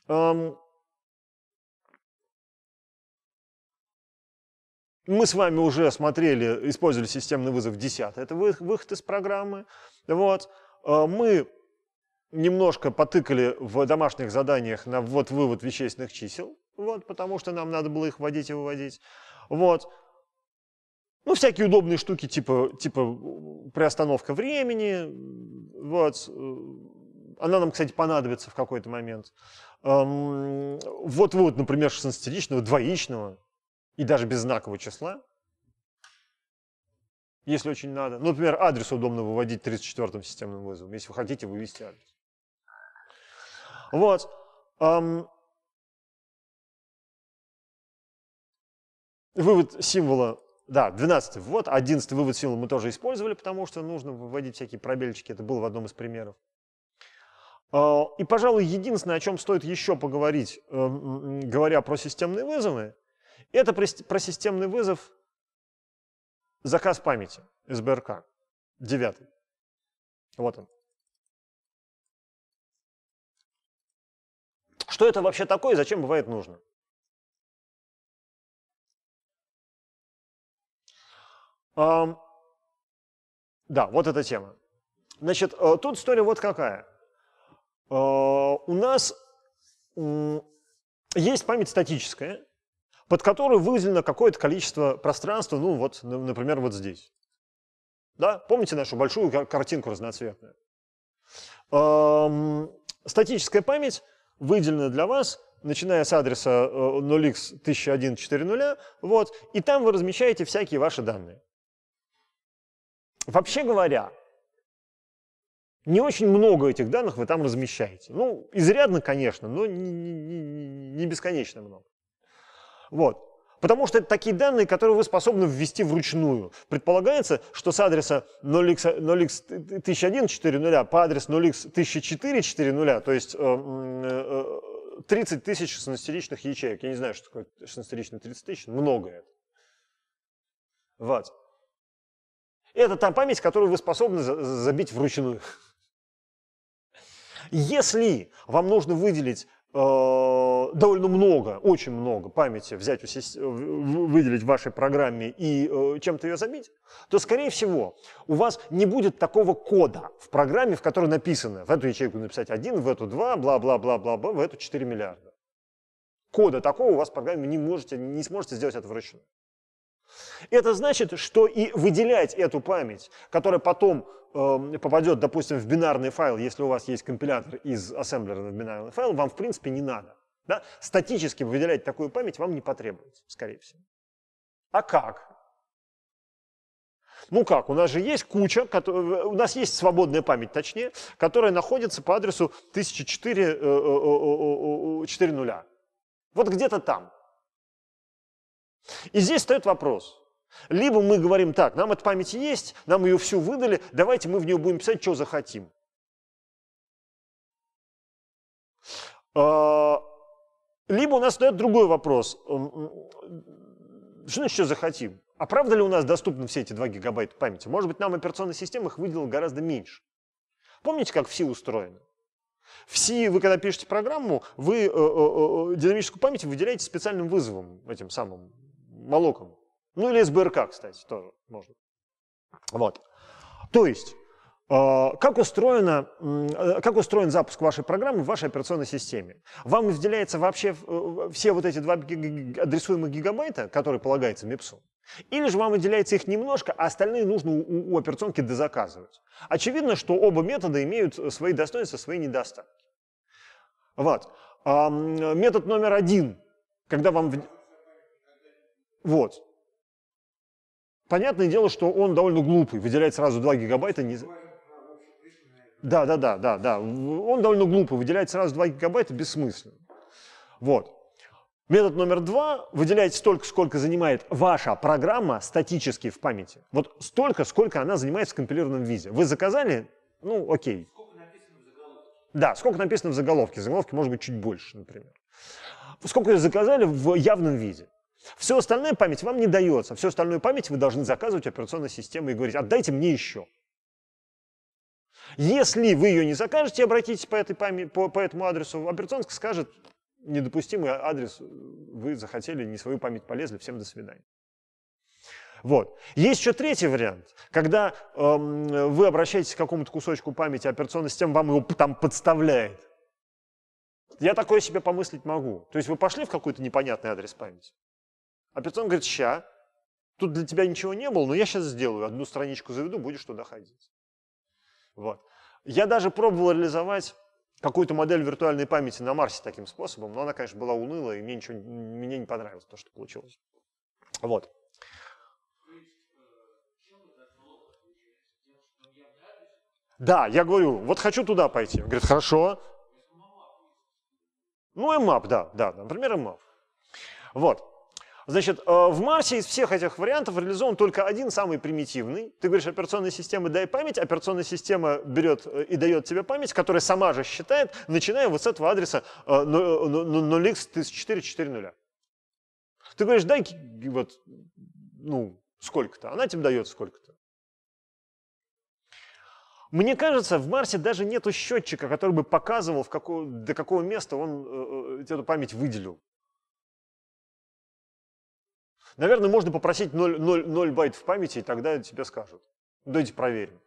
Эм. Мы с вами уже смотрели, использовали системный вызов 10. Это выход из программы. Вот. Э, мы немножко потыкали в домашних заданиях на ввод-вывод вещественных чисел, вот, потому что нам надо было их вводить и выводить. Вот. Ну, всякие удобные штуки, типа, типа приостановка времени. Вот. Она нам, кстати, понадобится в какой-то момент. Эм, вот вывод, например, 16-личного, двоичного и даже без знакового числа, если очень надо. Ну, например, адрес удобно выводить 34-м системным вызовом, если вы хотите вывести адрес. Вот. Вывод символа, да, 12 вот, 11 вывод символа мы тоже использовали, потому что нужно выводить всякие пробельчики, это было в одном из примеров. А, и, пожалуй, единственное, о чем стоит еще поговорить, эм, говоря про системные вызовы, это про системный вызов заказ памяти СБРК 9. Вот он. Что это вообще такое и зачем бывает нужно? да, вот эта тема. Значит, э, тут история вот какая. Э, у нас есть память статическая, под которую выделено какое-то количество пространства, ну вот, например, вот здесь. Да? Помните нашу большую картинку разноцветную? Статическая память выделено для вас, начиная с адреса 0 x 10140 вот, и там вы размещаете всякие ваши данные. Вообще говоря, не очень много этих данных вы там размещаете. Ну, изрядно, конечно, но не, не, не бесконечно много. Вот. Потому что это такие данные, которые вы способны ввести вручную. Предполагается, что с адреса 0x, x по адрес 0x1004.4.0, то есть 30 э, э, тысяч 16 ячеек. Я не знаю, что такое 16 30 тысяч, много это. Вот. Это та память, которую вы способны забить вручную. Если вам нужно выделить Э, довольно много, очень много памяти взять, выделить в вашей программе и э, чем-то ее забить, то, скорее всего, у вас не будет такого кода в программе, в которой написано, в эту ячейку написать 1, в эту 2, бла-бла-бла-бла, в эту 4 миллиарда. Кода такого у вас в программе не, можете, не сможете сделать это вручную. Это значит, что и выделять эту память, которая потом э, эм, попадет, допустим, в бинарный файл, если у вас есть компилятор из ассемблера в бинарный файл, вам в принципе не надо. Да? Статически выделять такую память вам не потребуется, скорее всего. А как? Ну как, у нас же есть куча, э, у нас есть свободная память, точнее, которая находится по адресу 1004 4 0. Вот где-то там. И здесь встает вопрос. Либо мы говорим так, нам эта память есть, нам ее всю выдали, давайте мы в нее будем писать, что захотим. А, либо у нас встает другой вопрос. Что значит, что захотим? А правда ли у нас доступны все эти 2 гигабайта памяти? Может быть, нам операционная система их выделила гораздо меньше. Помните, как в СИ устроено? В C вы, когда пишете программу, вы э, э, э, э, динамическую память выделяете специальным вызовом, этим самым молоком. Ну или СБРК, кстати, тоже можно. Вот. То есть, э, как, устроено, как устроен запуск вашей программы в вашей операционной системе? Вам выделяется вообще все вот эти два адресуемых гигабайта, которые полагаются МИПСу? Или же вам выделяется их немножко, а остальные нужно у, у операционки дозаказывать? Очевидно, что оба метода имеют свои достоинства, свои недостатки. Вот. Метод номер один, когда вам вот. Понятное дело, что он довольно глупый, выделять сразу 2 гигабайта не... Да, да, да, да, да. Он довольно глупый, выделять сразу 2 гигабайта бессмысленно. Вот. Метод номер два – выделяйте столько, сколько занимает ваша программа статически в памяти. Вот столько, сколько она занимает в скомпилированном виде. Вы заказали? Ну, окей. Сколько написано в заголовке? Да, сколько написано в заголовке. Заголовке может быть чуть больше, например. Сколько ее заказали в явном виде? Все остальное память вам не дается. Всю остальную память вы должны заказывать операционной системой и говорить, отдайте мне еще. Если вы ее не закажете, обратитесь по, этой память, по, по этому адресу, операционка скажет, недопустимый адрес, вы захотели, не свою память полезли, всем до свидания. Вот. Есть еще третий вариант, когда эм, вы обращаетесь к какому-то кусочку памяти, а операционная система вам его там подставляет. Я такое себе помыслить могу. То есть вы пошли в какой-то непонятный адрес памяти, а Python говорит, ща, тут для тебя ничего не было, но я сейчас сделаю, одну страничку заведу, будешь туда ходить. Вот. Я даже пробовал реализовать какую-то модель виртуальной памяти на Марсе таким способом, но она, конечно, была унылая и мне ничего мне не понравилось то, что получилось. Вот. Да, я говорю, вот хочу туда пойти. Говорит, хорошо. Ну, и эм мап, да, да, например, и эм мап. Вот. Значит, э, в Марсе из всех этих вариантов реализован только один самый примитивный. Ты говоришь, операционная система дай память, операционная система берет э, и дает тебе память, которая сама же считает, начиная вот с этого адреса 0x1440. Э, Ты говоришь, дай вот, ну, сколько-то, она тебе дает сколько-то. Мне кажется, в Марсе даже нету счетчика, который бы показывал, в какого, до какого места он э, эту память выделил. Наверное, можно попросить 0, 0, 0 байт в памяти, и тогда тебе скажут. Давайте проверим.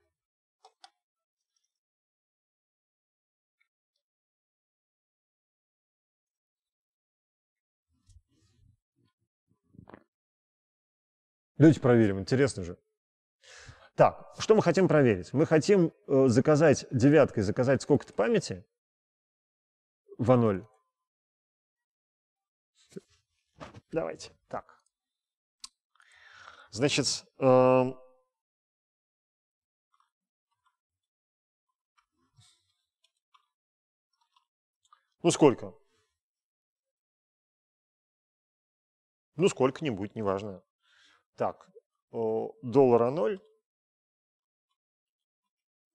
Давайте проверим, интересно же. Так, что мы хотим проверить? Мы хотим э, заказать девяткой, заказать сколько-то памяти в А0. Давайте, так. Значит, эм, ну сколько? Ну сколько-нибудь, неважно. Так, э, доллара ноль,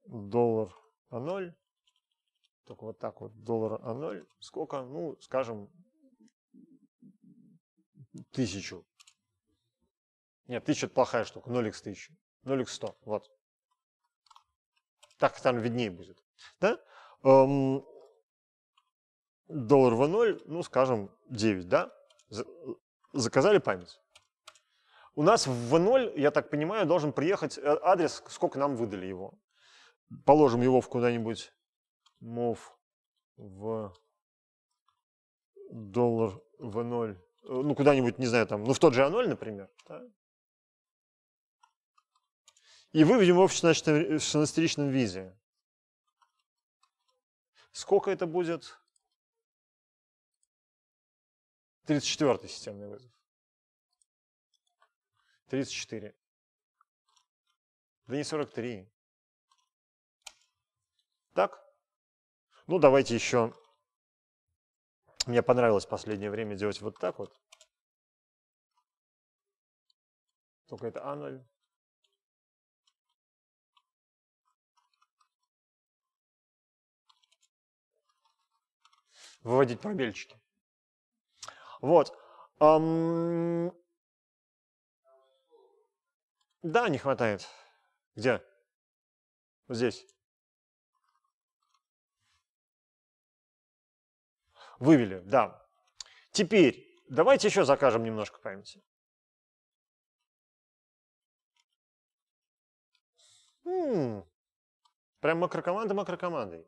доллар а ноль, только вот так вот, доллар а ноль. сколько? Ну, скажем, тысячу. Нет, тысяча это плохая штука. 0 x тысячи, 0 x 100. Вот. Так там виднее будет. Да? Эм, доллар в ноль, ну, скажем, 9, да? Заказали память. У нас в ноль, я так понимаю, должен приехать э, адрес, сколько нам выдали его. Положим его в куда-нибудь мов в доллар в ноль, э, ну, куда-нибудь, не знаю, там, ну, в тот же А0, например, да? и выведем его в 16-ричном виде. Сколько это будет? 34 системный вызов. 34. Да не 43. Так? Ну, давайте еще... Мне понравилось в последнее время делать вот так вот. Только это аннуль. выводить пробельчики. Вот. Да, не хватает. Где? Здесь. Вывели, да. Теперь давайте еще закажем немножко памяти. М -м, прям макрокоманда макрокомандой.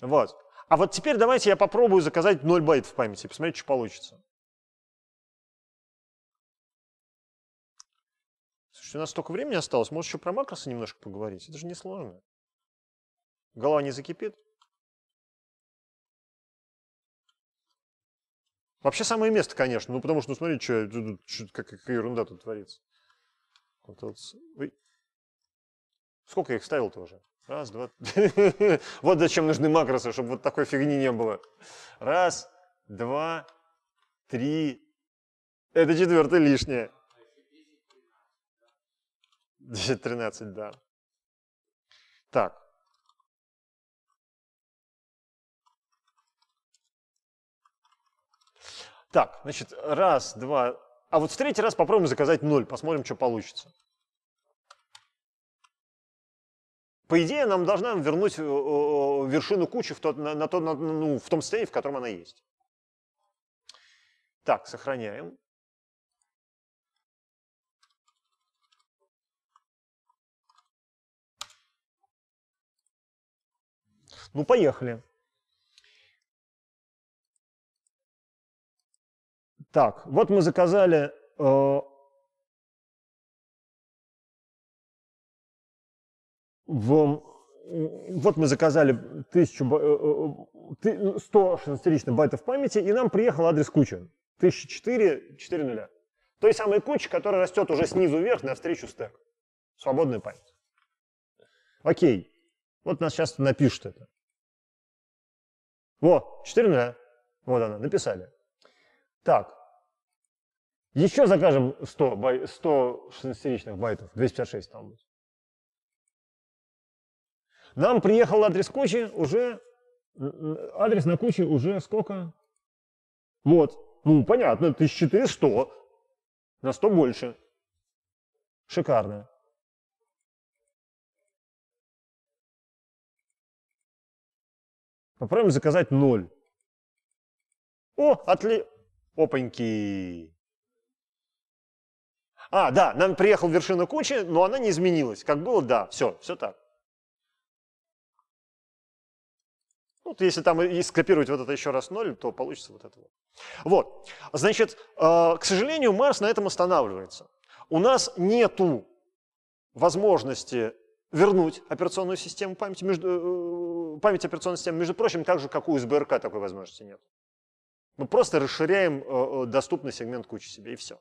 Вот. А вот теперь давайте я попробую заказать 0 байт в памяти, посмотреть, что получится. Слушайте, у нас столько времени осталось, может еще про макросы немножко поговорить? Это же несложно. Голова не закипит? Вообще самое место, конечно, ну потому что, ну смотри, что, ну, ну, что, как, какая ерунда тут творится. Вот, вот, Сколько я их ставил тоже? Раз, два. (laughs) Вот зачем нужны макросы, чтобы вот такой фигни не было. Раз, два, три. Это четвертый лишнее. 10, 13, да. Так. Так, значит, раз, два. А вот в третий раз попробуем заказать ноль. Посмотрим, что получится. По идее, нам должна вернуть э, э, э, вершину кучи в, тот, на, на, на, ну, в том состоянии, в котором она есть. Так, сохраняем. Ну, поехали. Так, вот мы заказали в, э, вот мы заказали 1000, 100 16-ричных байтов памяти, и нам приехал адрес кучи. 1004, 40. Той самой кучи, которая растет уже снизу вверх навстречу стек. Свободная память. Окей. Вот нас сейчас напишут это. Во, 4.0. Вот она, написали. Так. Еще закажем 100, бай, 100 16-ричных байтов. 256 там будет. Нам приехал адрес кучи уже, э, э, адрес на куче уже сколько? Вот, ну понятно, 1400, на 100 больше. Шикарно. Попробуем заказать 0. О, отли... Опаньки. А, да, нам приехал вершина кучи, но она не изменилась. Как было, да, все, все так. Ну, вот если там и скопировать вот это еще раз 0, то получится вот это вот. Вот. Значит, э, к сожалению, Марс на этом останавливается. У нас нету возможности вернуть операционную систему памяти, между, э, э, память операционной системы. Между прочим, так же, как у СБРК такой возможности нет. Мы просто расширяем доступный сегмент кучи себе, и все.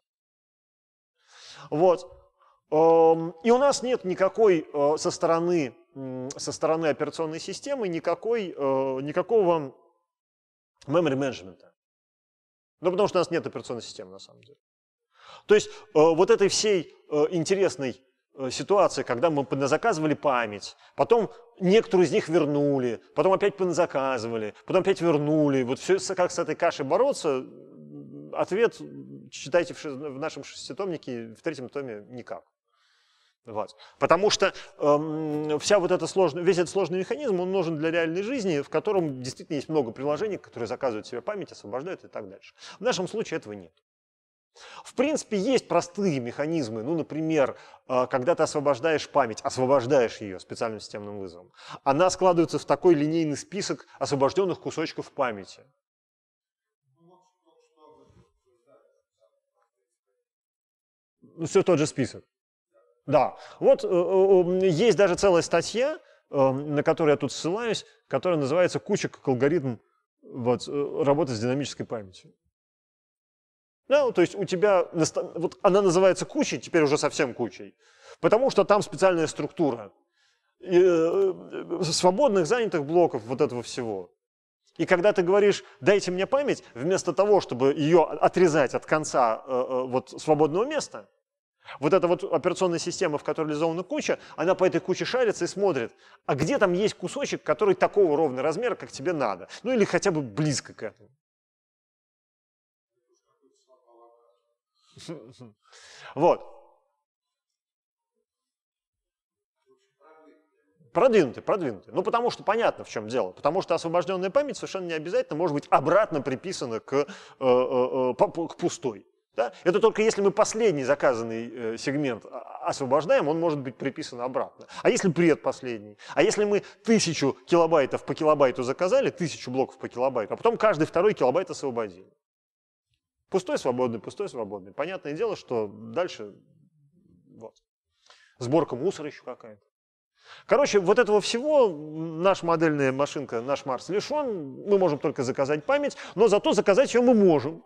Вот. Эм, и у нас нет никакой э, со стороны, со стороны операционной системы никакой, э, никакого memory management. Ну, потому что у нас нет операционной системы на самом деле. То есть э, вот этой всей интересной ситуации, когда мы подзаказывали память, потом некоторые из них вернули, потом опять подзаказывали, потом опять вернули. Вот все, как с этой кашей бороться, ответ читайте в, в нашем шеститомнике, в третьем томе никак. Вот. Потому что эм, вся вот эта сложная, весь этот сложный механизм, он нужен для реальной жизни, в котором действительно есть много приложений, которые заказывают себе память, освобождают и так дальше. В нашем случае этого нет. В принципе, есть простые механизмы. Ну, например, э, когда ты освобождаешь память, освобождаешь ее специальным системным вызовом, она складывается в такой линейный список освобожденных кусочков памяти. Ну, все тот же список. Да, вот э, э, есть даже целая статья, э, на которую я тут ссылаюсь, которая называется «Куча как алгоритм вот, работы с динамической памятью». Да, то есть у тебя, вот она называется кучей, теперь уже совсем кучей, потому что там специальная структура и, свободных занятых блоков вот этого всего. И когда ты говоришь «дайте мне память», вместо того, чтобы ее отрезать от конца вот, свободного места, вот эта вот операционная система, в которой реализована куча, она по этой куче шарится и смотрит, а где там есть кусочек, который такого ровного размера, как тебе надо. Ну или хотя бы близко к этому. Вот. Продвинутый, продвинутый. Ну, потому что понятно, в чем дело. Потому что освобожденная память совершенно не обязательно может быть обратно приписана к, э, э, э к пустой. Да? Это только если мы последний заказанный э, сегмент а, освобождаем, он может быть приписан обратно. А если предпоследний? А если мы тысячу килобайтов по килобайту заказали, тысячу блоков по килобайту, а потом каждый второй килобайт освободили? Пустой свободный, пустой свободный. Понятное дело, что дальше вот. Сборка мусора еще какая-то. Короче, вот этого всего наш модельная машинка, наш Марс лишен. Мы можем только заказать память, но зато заказать ее мы можем.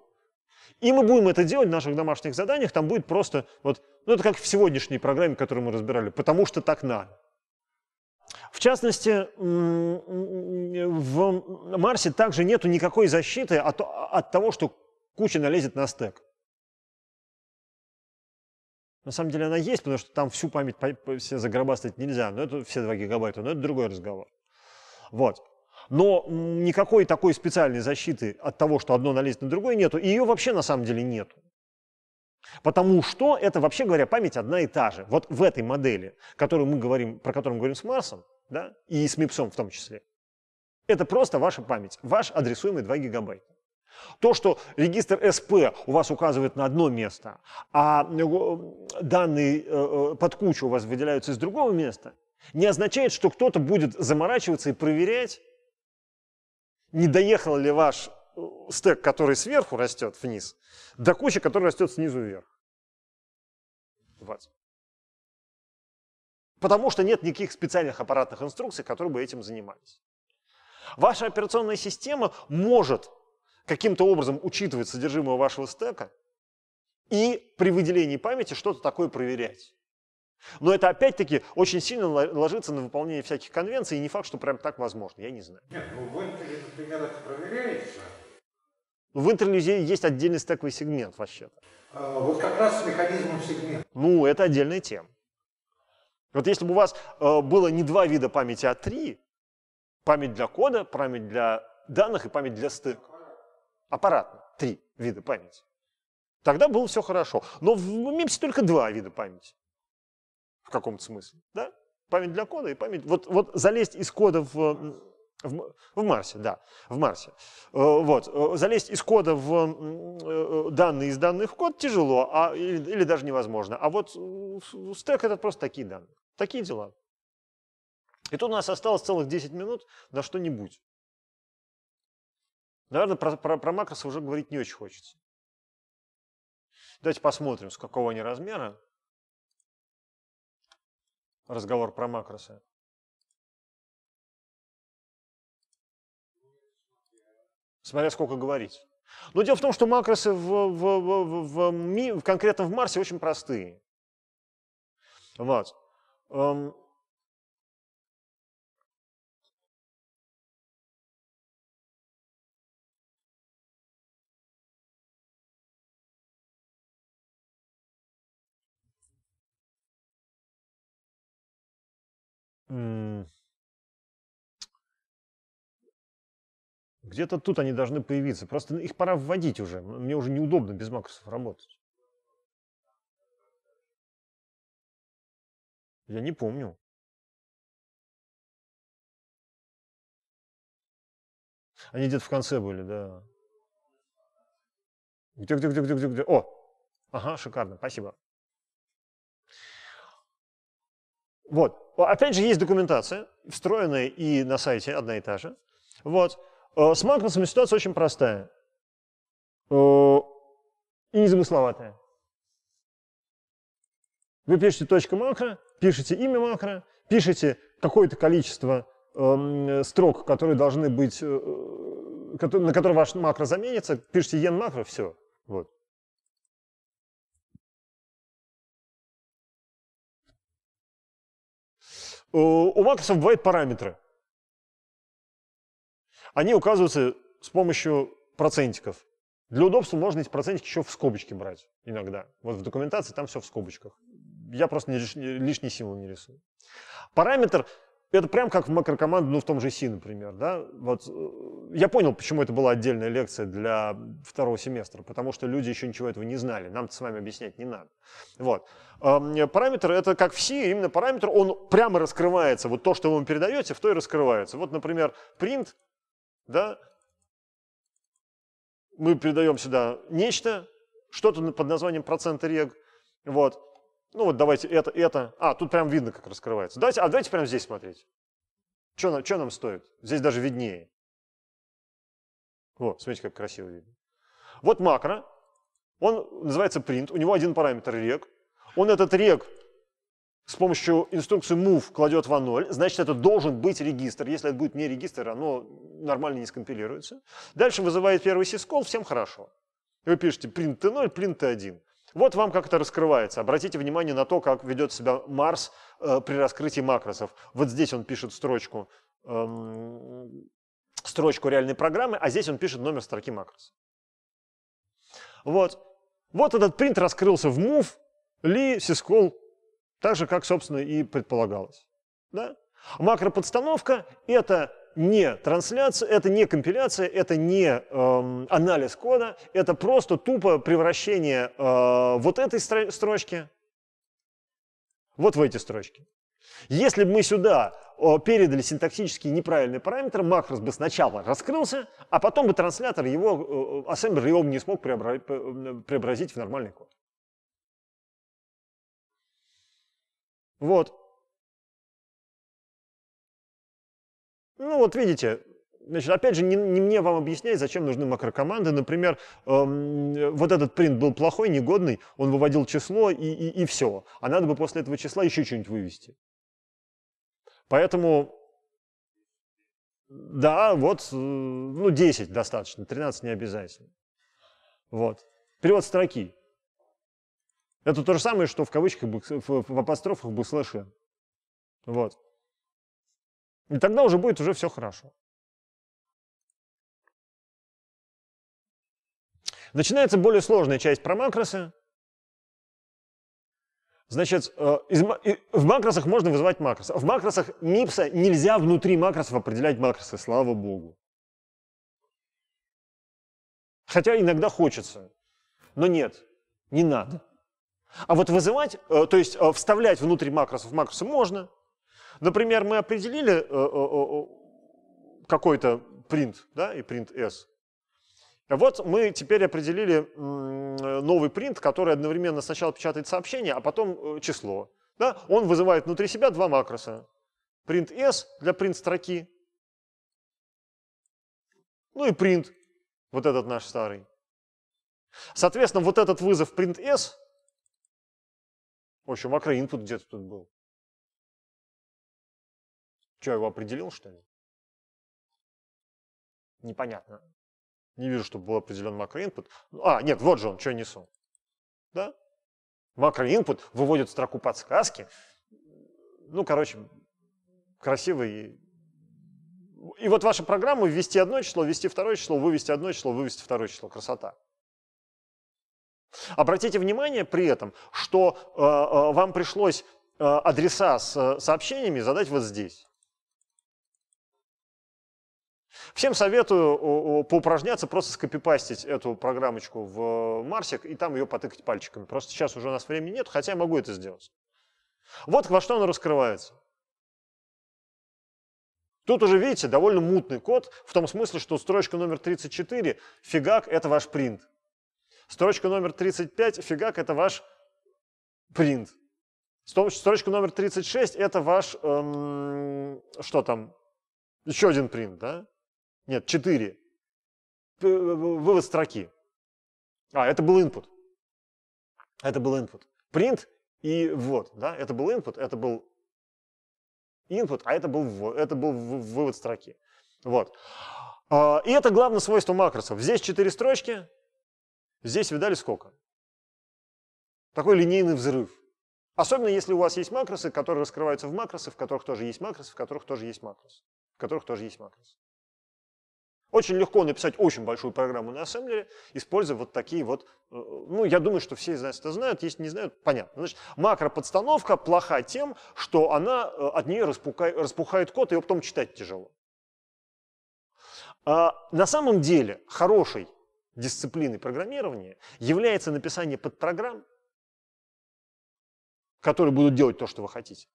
И мы будем это делать в наших домашних заданиях, там будет просто, вот, ну это как в сегодняшней программе, которую мы разбирали, потому что так надо. В частности, в Марсе также нету никакой защиты от, от того, что куча налезет на стек. На самом деле она есть, потому что там всю память все заграбастать нельзя, но это все 2 гигабайта, но это другой разговор. Вот. Но никакой такой специальной защиты от того, что одно налезет на другое, нету. И ее вообще на самом деле нету. Потому что это, вообще говоря, память одна и та же. Вот в этой модели, которую мы говорим, про которую мы говорим с Марсом, да, и с МИПСом в том числе, это просто ваша память, ваш адресуемый 2 гигабайта. То, что регистр СП у вас указывает на одно место, а э, данные э, э, под кучу у вас выделяются из другого места, не означает, что кто-то будет заморачиваться и проверять, не доехал ли ваш э, стек, который сверху растет вниз, до кучи, которая растет снизу вверх. Вот. Потому что нет никаких специальных аппаратных инструкций, которые бы этим занимались. Ваша операционная система может каким-то образом учитывать содержимое вашего стека и при выделении памяти что-то такое проверять. Но это опять-таки очень сильно ложится на выполнение всяких конвенций, и не факт, что прям так возможно, я не знаю. Нет, ну в Интере этот пример проверяется. В Интерлюзе есть отдельный стековый сегмент вообще-то. А, вот как раз с механизмом сегмента. Ну, это отдельная тема. Вот если бы у вас э, было не два вида памяти, а три, память для кода, память для данных и память для стыка, аппаратно, три вида памяти, тогда было все хорошо. Но в MIPS только два вида памяти в каком-то смысле. Да? Память для кода и память... Вот, вот залезть из кода в... В, в Марсе, да, в Марсе. Э, вот, э, залезть из кода в э, данные из данных в код тяжело а, или, или даже невозможно. А вот стек этот просто такие данные, такие дела. И тут у нас осталось целых 10 минут на что-нибудь. Наверное, про, про, про макросы уже говорить не очень хочется. Давайте посмотрим, с какого они размера разговор про макросы? Смотря сколько говорить. Но ну, дело в том, что макросы в, в, в, в, в, конкретно в Марсе очень простые. Вот. Эм, Где-то тут они должны появиться. Просто их пора вводить уже. Мне уже неудобно без макросов работать. Я не помню. Они где-то в конце были, да. Где, где, где, где, где, где? О! Ага, шикарно, спасибо. Вот. Опять же, есть документация, встроенная и на сайте одна и та же. Вот. Э, с Магнусом ситуация очень простая и э, незамысловатая. Вы пишете точка макро, пишете имя макро, пишете какое-то количество эм, строк, которые должны быть, э, на которые ваш макро заменится, пишите ен макро, все. Вот. Э, у матрисов бывают параметры. Они указываются с помощью процентиков. Для удобства можно эти процентики еще в скобочки брать иногда. Вот в документации там все в скобочках. Я просто не, лишний символ не рисую. Параметр это прям как в макрокоманду, ну, в том же Си, например, да? Вот э, я понял, почему это была отдельная лекция для второго семестра, потому что люди еще ничего этого не знали, нам с вами объяснять не надо. Вот. Эм, параметр — это как в C, именно параметр, он прямо раскрывается, вот то, что вы ему передаете, в то и раскрывается. Вот, например, print, да, мы передаем сюда нечто, что-то под названием процент рег, вот, ну вот давайте это, это. А, тут прям видно, как раскрывается. Давайте, а давайте прямо здесь смотреть. Что нам, что нам стоит? Здесь даже виднее. Вот, смотрите, как красиво видно. Вот макро. Он называется print. У него один параметр reg. Он этот reg с помощью инструкции move кладет в а ноль, значит, это должен быть регистр. Если это будет не регистр, оно нормально не скомпилируется. Дальше вызывает первый syscall, всем хорошо. И вы пишете print t0, print t1. Вот вам как это раскрывается. Обратите внимание на то, как ведет себя Марс э, при раскрытии макросов. Вот здесь он пишет строчку, э, строчку реальной программы, а здесь он пишет номер строки макроса. Вот. Вот этот принт раскрылся в move, Ли, Сискол, так же, как, собственно, и предполагалось. Да? Макроподстановка – это не трансляция, это не компиляция, это не э, анализ кода, это просто тупо превращение э, вот этой строчки вот в эти строчки. Если бы мы сюда передали синтаксически неправильный параметр, макрос бы сначала раскрылся, а потом бы транслятор его, э, э, ассемблер его бы не смог э, преобразить в нормальный код. Вот. Ну, вот видите, Значит, опять же, не, не мне вам объяснять, зачем нужны макрокоманды. Например, эм, вот этот принт был плохой, негодный, он выводил число и, и, и все. А надо бы после этого числа еще что-нибудь вывести. Поэтому, да, вот, э, ну, 10 достаточно, 13 не обязательно. Вот. Перевод строки. Это то же самое, что в кавычках, в, в апострофах бэкслэше. Вот. И тогда уже будет уже все хорошо. Начинается более сложная часть про макросы. Значит, э, из, в макросах можно вызывать макросы. В макросах мипса нельзя внутри макросов определять макросы, слава богу. Хотя иногда хочется, но нет, не надо. А вот вызывать, э, то есть э, вставлять внутрь макросов макросы можно, Например, мы определили э, э, э, какой-то print, да, и print s. Вот мы теперь определили новый print, который одновременно сначала печатает сообщение, а потом число. Да? Он вызывает внутри себя два макроса. Print s для print строки. Ну и print, вот этот наш старый. Соответственно, вот этот вызов print s, в общем, макроинпут где-то тут был. Что, его определил, что ли? Непонятно. Не вижу, чтобы был определен макроинпут. А, нет, вот же он, что я несу. Да? Макроинпут выводит строку подсказки. Ну, короче, красивый. И вот ваша программа ввести одно число, ввести второе число, вывести одно число, вывести второе число. Красота. Обратите внимание при этом, что э, э вам пришлось э, адреса с э, сообщениями задать вот здесь. Всем советую поупражняться, просто скопипастить эту программочку в э, Марсик и там ее потыкать пальчиками. Просто сейчас уже у нас времени нет, хотя я могу это сделать. Вот во что она раскрывается. Тут уже, видите, довольно мутный код, в том смысле, что строчка номер 34, фигак, это ваш принт. Строчка номер 35, фигак, это ваш принт. Строчка номер 36, это ваш, эм, что там, еще один принт, да? Нет, 4. Э, э, вывод строки. А, это был input. Это был input. Print и ввод. Да? Это был input, это был input, а это был, ввод, это был вывод строки. Вот. А, и это главное свойство макросов. Здесь 4 строчки, здесь видали сколько? Такой линейный взрыв. Особенно если у вас есть макросы, которые раскрываются в макросы, в которых тоже есть макросы, в которых тоже есть макрос. В которых тоже есть макрос. Очень легко написать очень большую программу на ассемблере, используя вот такие вот, э, ну, я думаю, что все из нас это знают, если не знают, понятно. Значит, макроподстановка плоха тем, что она э, от нее распухает, распухает код, и его потом читать тяжело. А на самом деле хорошей дисциплиной программирования является написание подпрограмм, которые будут делать то, что вы хотите.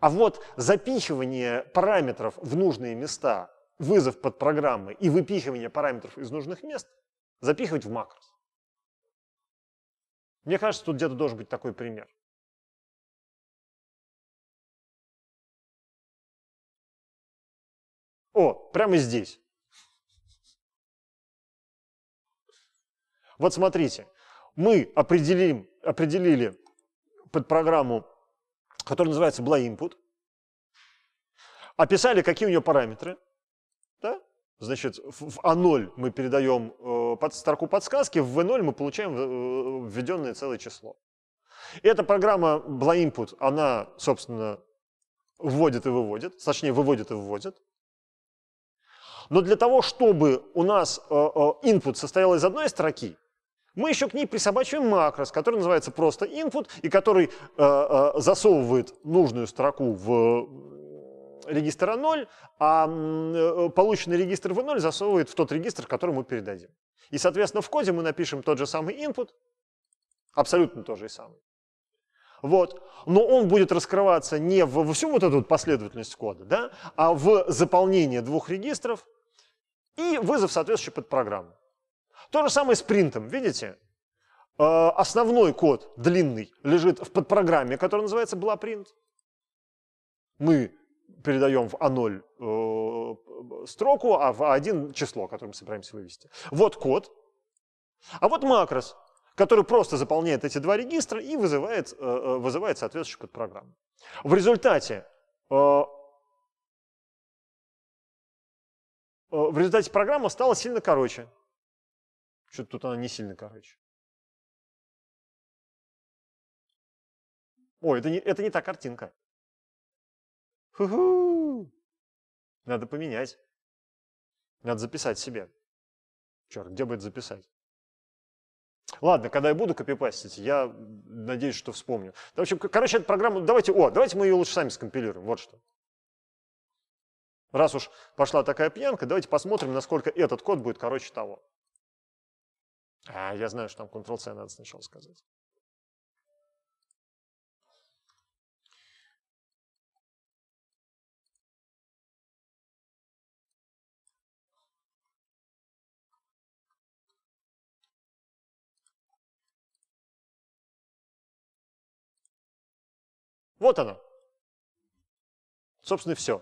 А вот запихивание параметров в нужные места вызов под программы и выпихивание параметров из нужных мест запихивать в макрос. Мне кажется, тут где-то должен быть такой пример. О, прямо здесь. Вот смотрите, мы определим, определили под программу, которая называется BlyInput, описали, какие у нее параметры, Значит, в А0 мы передаем э, под строку подсказки, в В0 мы получаем э, введенное целое число. И эта программа BlaInput, она, собственно, вводит и выводит, точнее, выводит и выводит. Но для того, чтобы у нас э, э, input состоял из одной строки, мы еще к ней присобачиваем макрос, который называется просто input, и который засовывает нужную строку в регистра 0, а, а э, полученный регистр в 0 засовывает в тот регистр, который мы передадим. И, соответственно, в коде мы напишем тот же самый input, абсолютно тот же самый. Вот. Но он будет раскрываться не в, во всю вот эту последовательность кода, да, а в заполнение двух регистров и вызов соответствующей подпрограммы. То же самое с принтом, видите? Э, основной код длинный лежит в подпрограмме, которая называется BlaPrint. Мы передаем в А0 э, строку, а в А1 число, которое мы собираемся вывести. Вот код. А вот макрос, который просто заполняет эти два регистра и вызывает, э, э вызывает соответствующую программу. В результате э, э, в результате программа стала сильно короче. Что-то тут она не сильно короче. Ой, это не, это не та картинка. Ху-ху! Надо поменять. Надо записать себе. Черт, где будет записать? Ладно, когда я буду копипастить, я надеюсь, что вспомню. В общем, короче, эту программу давайте... О, давайте мы ее лучше сами скомпилируем, вот что. Раз уж пошла такая пьянка, давайте посмотрим, насколько этот код будет короче того. А, я знаю, что там Ctrl-C надо сначала сказать. Вот оно. Собственно, все.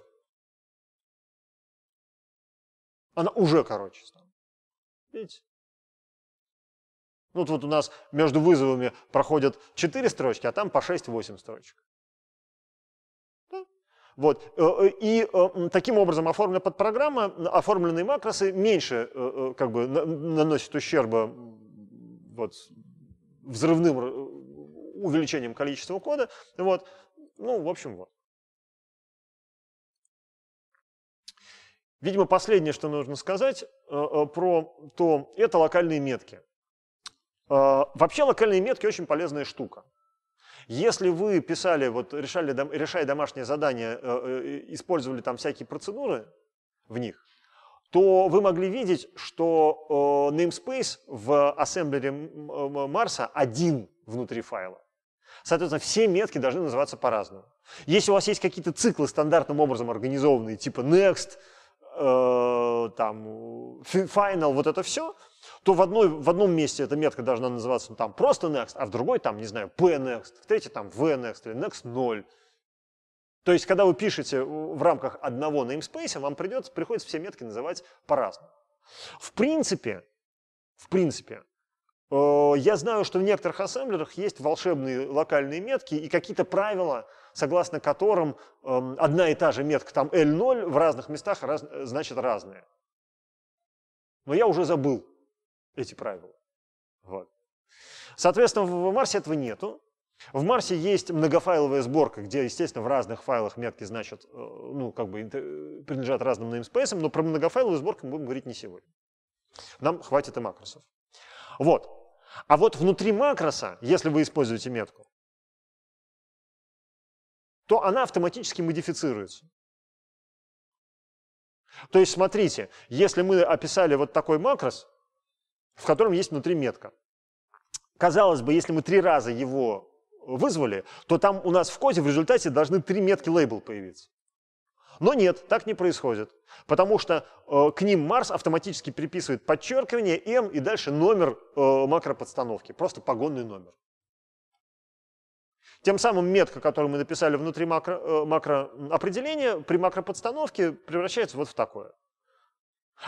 Она уже короче стала. Видите? Ну, вот вот у нас между вызовами проходят 4 строчки, а там по 6-8 строчек. Да? Вот. Э, э, и э, таким образом оформлена подпрограмма, оформленные макросы меньше как бы наносят ущерба вот, взрывным увеличением количества кода. Вот. Ну, в общем, вот. Видимо, последнее, что нужно сказать э, э, про то, это локальные метки. Э, вообще локальные метки очень полезная штука. Если вы писали, вот решали, решая домашнее задание, использовали там всякие процедуры в них, то вы могли видеть, что namespace в ассемблере Марса один внутри файла. Соответственно, все метки должны называться по-разному. Если у вас есть какие-то циклы стандартным образом организованные, типа next, э, там, final, вот это все, то в, одной, в одном месте эта метка должна называться ну, там просто next, а в другой там, не знаю, pNext, в третьей там vNext или next 0. То есть, когда вы пишете в рамках одного namespace, вам придется, приходится все метки называть по-разному. В принципе, в принципе, Э, я знаю, что в некоторых ассемблерах есть волшебные локальные метки и какие-то правила, согласно которым эм, одна и та же метка, там L0, в разных местах раз, значит разная. Но я уже забыл эти правила. Вот. Соответственно, в Марсе этого нету. В Марсе есть многофайловая сборка, где, естественно, в разных файлах метки значат, э, ну, как бы принадлежат разным namespace, но про многофайловую сборку мы будем говорить не сегодня. Нам хватит и макросов. Вот. А вот внутри макроса, если вы используете метку, то она автоматически модифицируется. То есть смотрите, если мы описали вот такой макрос, в котором есть внутри метка, казалось бы, если мы три раза его вызвали, то там у нас в коде в результате должны три метки лейбл появиться. Но нет, так не происходит, потому что э, к ним Марс автоматически приписывает подчеркивание М и дальше номер э, макроподстановки, просто погонный номер. Тем самым метка, которую мы написали внутри макро, э, макроопределения, при макроподстановке превращается вот в такое.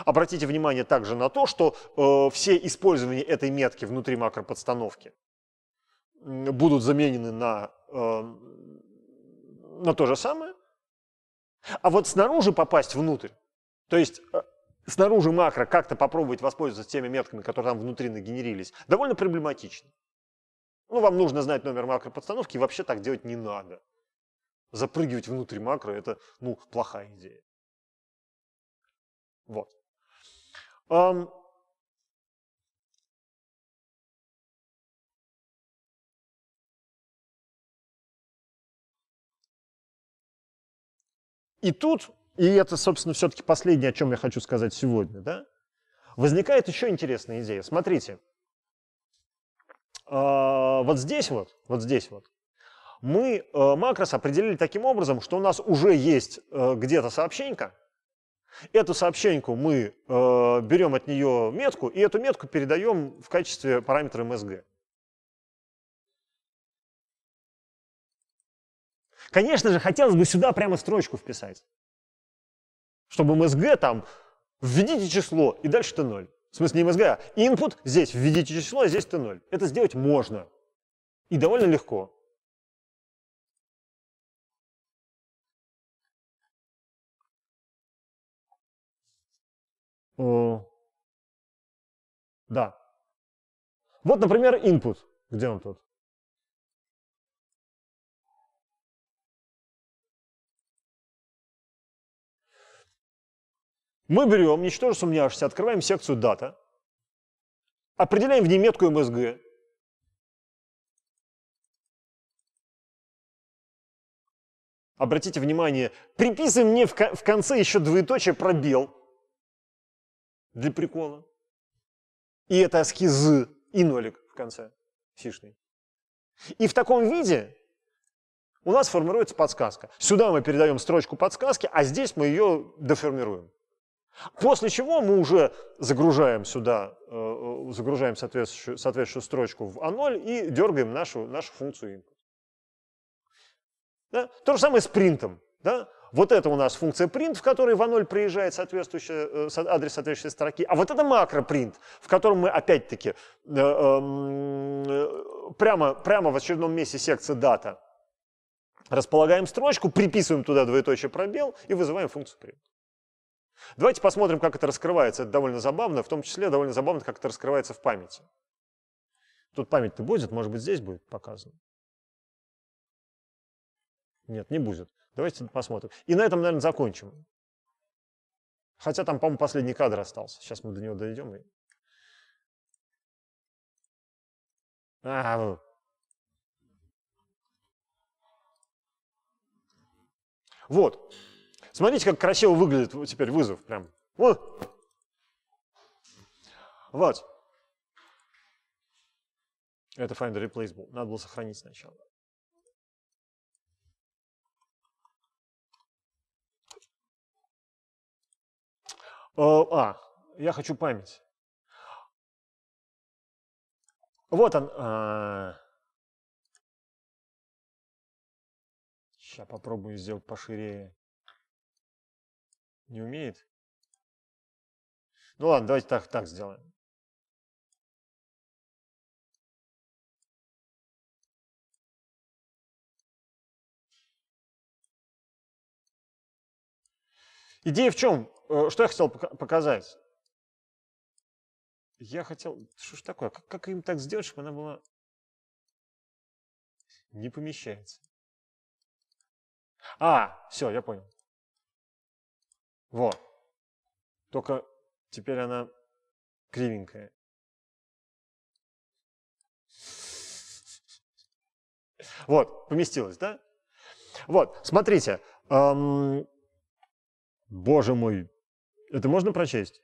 Обратите внимание также на то, что э, все использования этой метки внутри макроподстановки будут заменены на, э, на то же самое. А вот снаружи попасть внутрь, то есть э, снаружи макро как-то попробовать воспользоваться теми метками, которые там внутри нагенерились, довольно проблематично. Ну, вам нужно знать номер макро подстановки, и вообще так делать не надо. Запрыгивать внутрь макро – это, ну, плохая идея. Вот. И тут, и это, собственно, все-таки последнее, о чем я хочу сказать сегодня, да, возникает еще интересная идея. Смотрите, а, вот здесь вот, вот здесь вот, мы э, макрос определили таким образом, что у нас уже есть э, где-то сообщенька, Эту сообщеньку мы э, берем от нее метку, и эту метку передаем в качестве параметра MSG. Эм Конечно же, хотелось бы сюда прямо строчку вписать, чтобы МСГ там введите число и дальше Т0. В смысле не МСГ, а input здесь введите число, а здесь Т0. Это сделать можно и довольно легко. О, да. Вот, например, input. Где он тут? Мы берем, ничтоже сумнявшись, открываем секцию «Дата», определяем в ней метку MSG, Обратите внимание, приписываем мне в, конце еще двоеточие пробел для прикола. И это эскизы и нолик в конце фишный. И в таком виде у нас формируется подсказка. Сюда мы передаем строчку подсказки, а здесь мы ее деформируем. После чего мы уже загружаем сюда, э, э, загружаем соответствующую, соответствующую строчку в А0 и дергаем нашу, нашу функцию input. Да? То же самое с принтом. Да? Вот это у нас функция print, в которой в А0 приезжает соответствующий, э, адрес соответствующей строки, а вот это макро print, в котором мы опять-таки эм, прямо, прямо в очередном месте секции дата располагаем строчку, приписываем туда двоеточие пробел и вызываем функцию print. Давайте посмотрим, как это раскрывается. Это довольно забавно, в том числе довольно забавно, как это раскрывается в памяти. Тут память-то будет, может быть, здесь будет показано. Нет, не будет. Давайте посмотрим. И на этом, наверное, закончим. Хотя там, по-моему, последний кадр остался. Сейчас мы до него дойдем. И... А, вот. Смотрите, как красиво выглядит теперь вызов прям. Вот. Вот. Это find replaceable. Надо было сохранить сначала. О, а, я хочу память. Вот он. А... Сейчас попробую сделать пошире. Не умеет? Ну ладно, давайте так, так сделаем. Идея в чем? Э, что я хотел показать? Я хотел... Что ж такое? Как, как им так сделать, чтобы она была... Не помещается. А, все, я понял. Во. Только теперь она кривенькая. Вот, поместилась, да? Вот, смотрите. Эм, боже мой, это можно прочесть?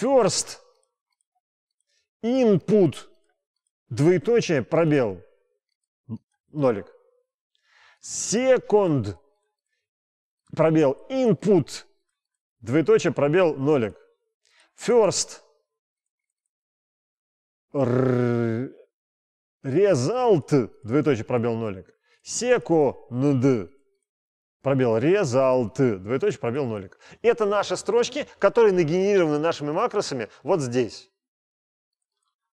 First input, двоеточие, пробел, нолик секунд, пробел, input, двоеточие, пробел, нолик. First, result, двоеточие, пробел, нолик. Second, пробел, result, двоеточие, пробел, нолик. Это наши строчки, которые нагенерированы нашими макросами вот здесь.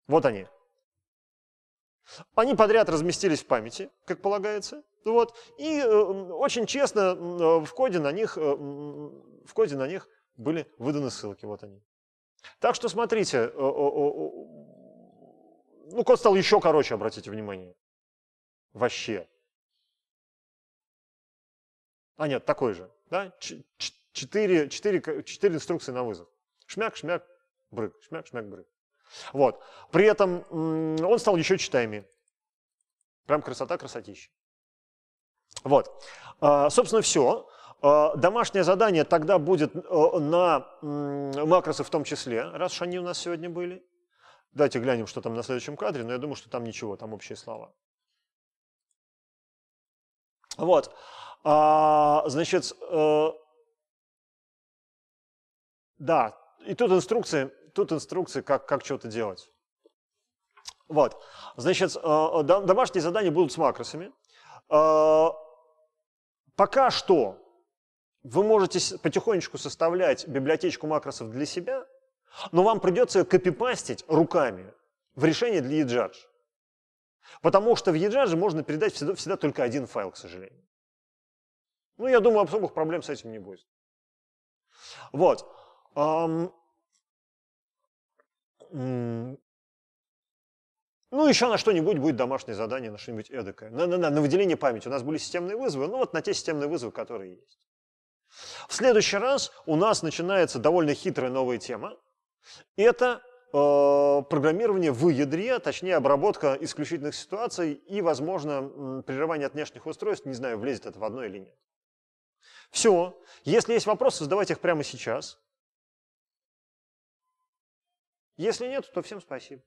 Вот они. Они подряд разместились в памяти, как полагается. Вот. И э, очень честно э, в коде на них, э, в коде на них были выданы ссылки. Вот они. Так что смотрите, ну, код стал еще короче, обратите внимание. Вообще. А нет, такой же. Да? Четыре, четыре, четыре инструкции на вызов. Шмяк, шмяк, брык. Шмяк, шмяк, брык. Вот. При этом он стал еще читаемее. Прям красота красотища. Вот. А, собственно, все. А, домашнее задание тогда будет э, на макросы в том числе, раз уж они у нас сегодня были. Давайте глянем, что там на следующем кадре, но я думаю, что там ничего, там общие слова. Вот. А, значит, э, да, и тут инструкции, тут инструкции, как, как что-то делать. Вот. Значит, э, домашние задания будут с макросами. Пока что вы можете потихонечку составлять библиотечку макросов для себя, но вам придется ее копипастить руками в решении для eJudge. Потому что в eJudge можно передать всегда, всегда только один файл, к сожалению. Ну, я думаю, особых проблем с этим не будет. Вот. Ну, еще на что-нибудь будет домашнее задание, на что-нибудь эдакое. На, на, на, на выделение памяти. У нас были системные вызовы, ну вот на те системные вызовы, которые есть. В следующий раз у нас начинается довольно хитрая новая тема. Это э, программирование в ядре, а точнее обработка исключительных ситуаций и, возможно, прерывание от внешних устройств. Не знаю, влезет это в одно или нет. Все. Если есть вопросы, задавайте их прямо сейчас. Если нет, то всем спасибо.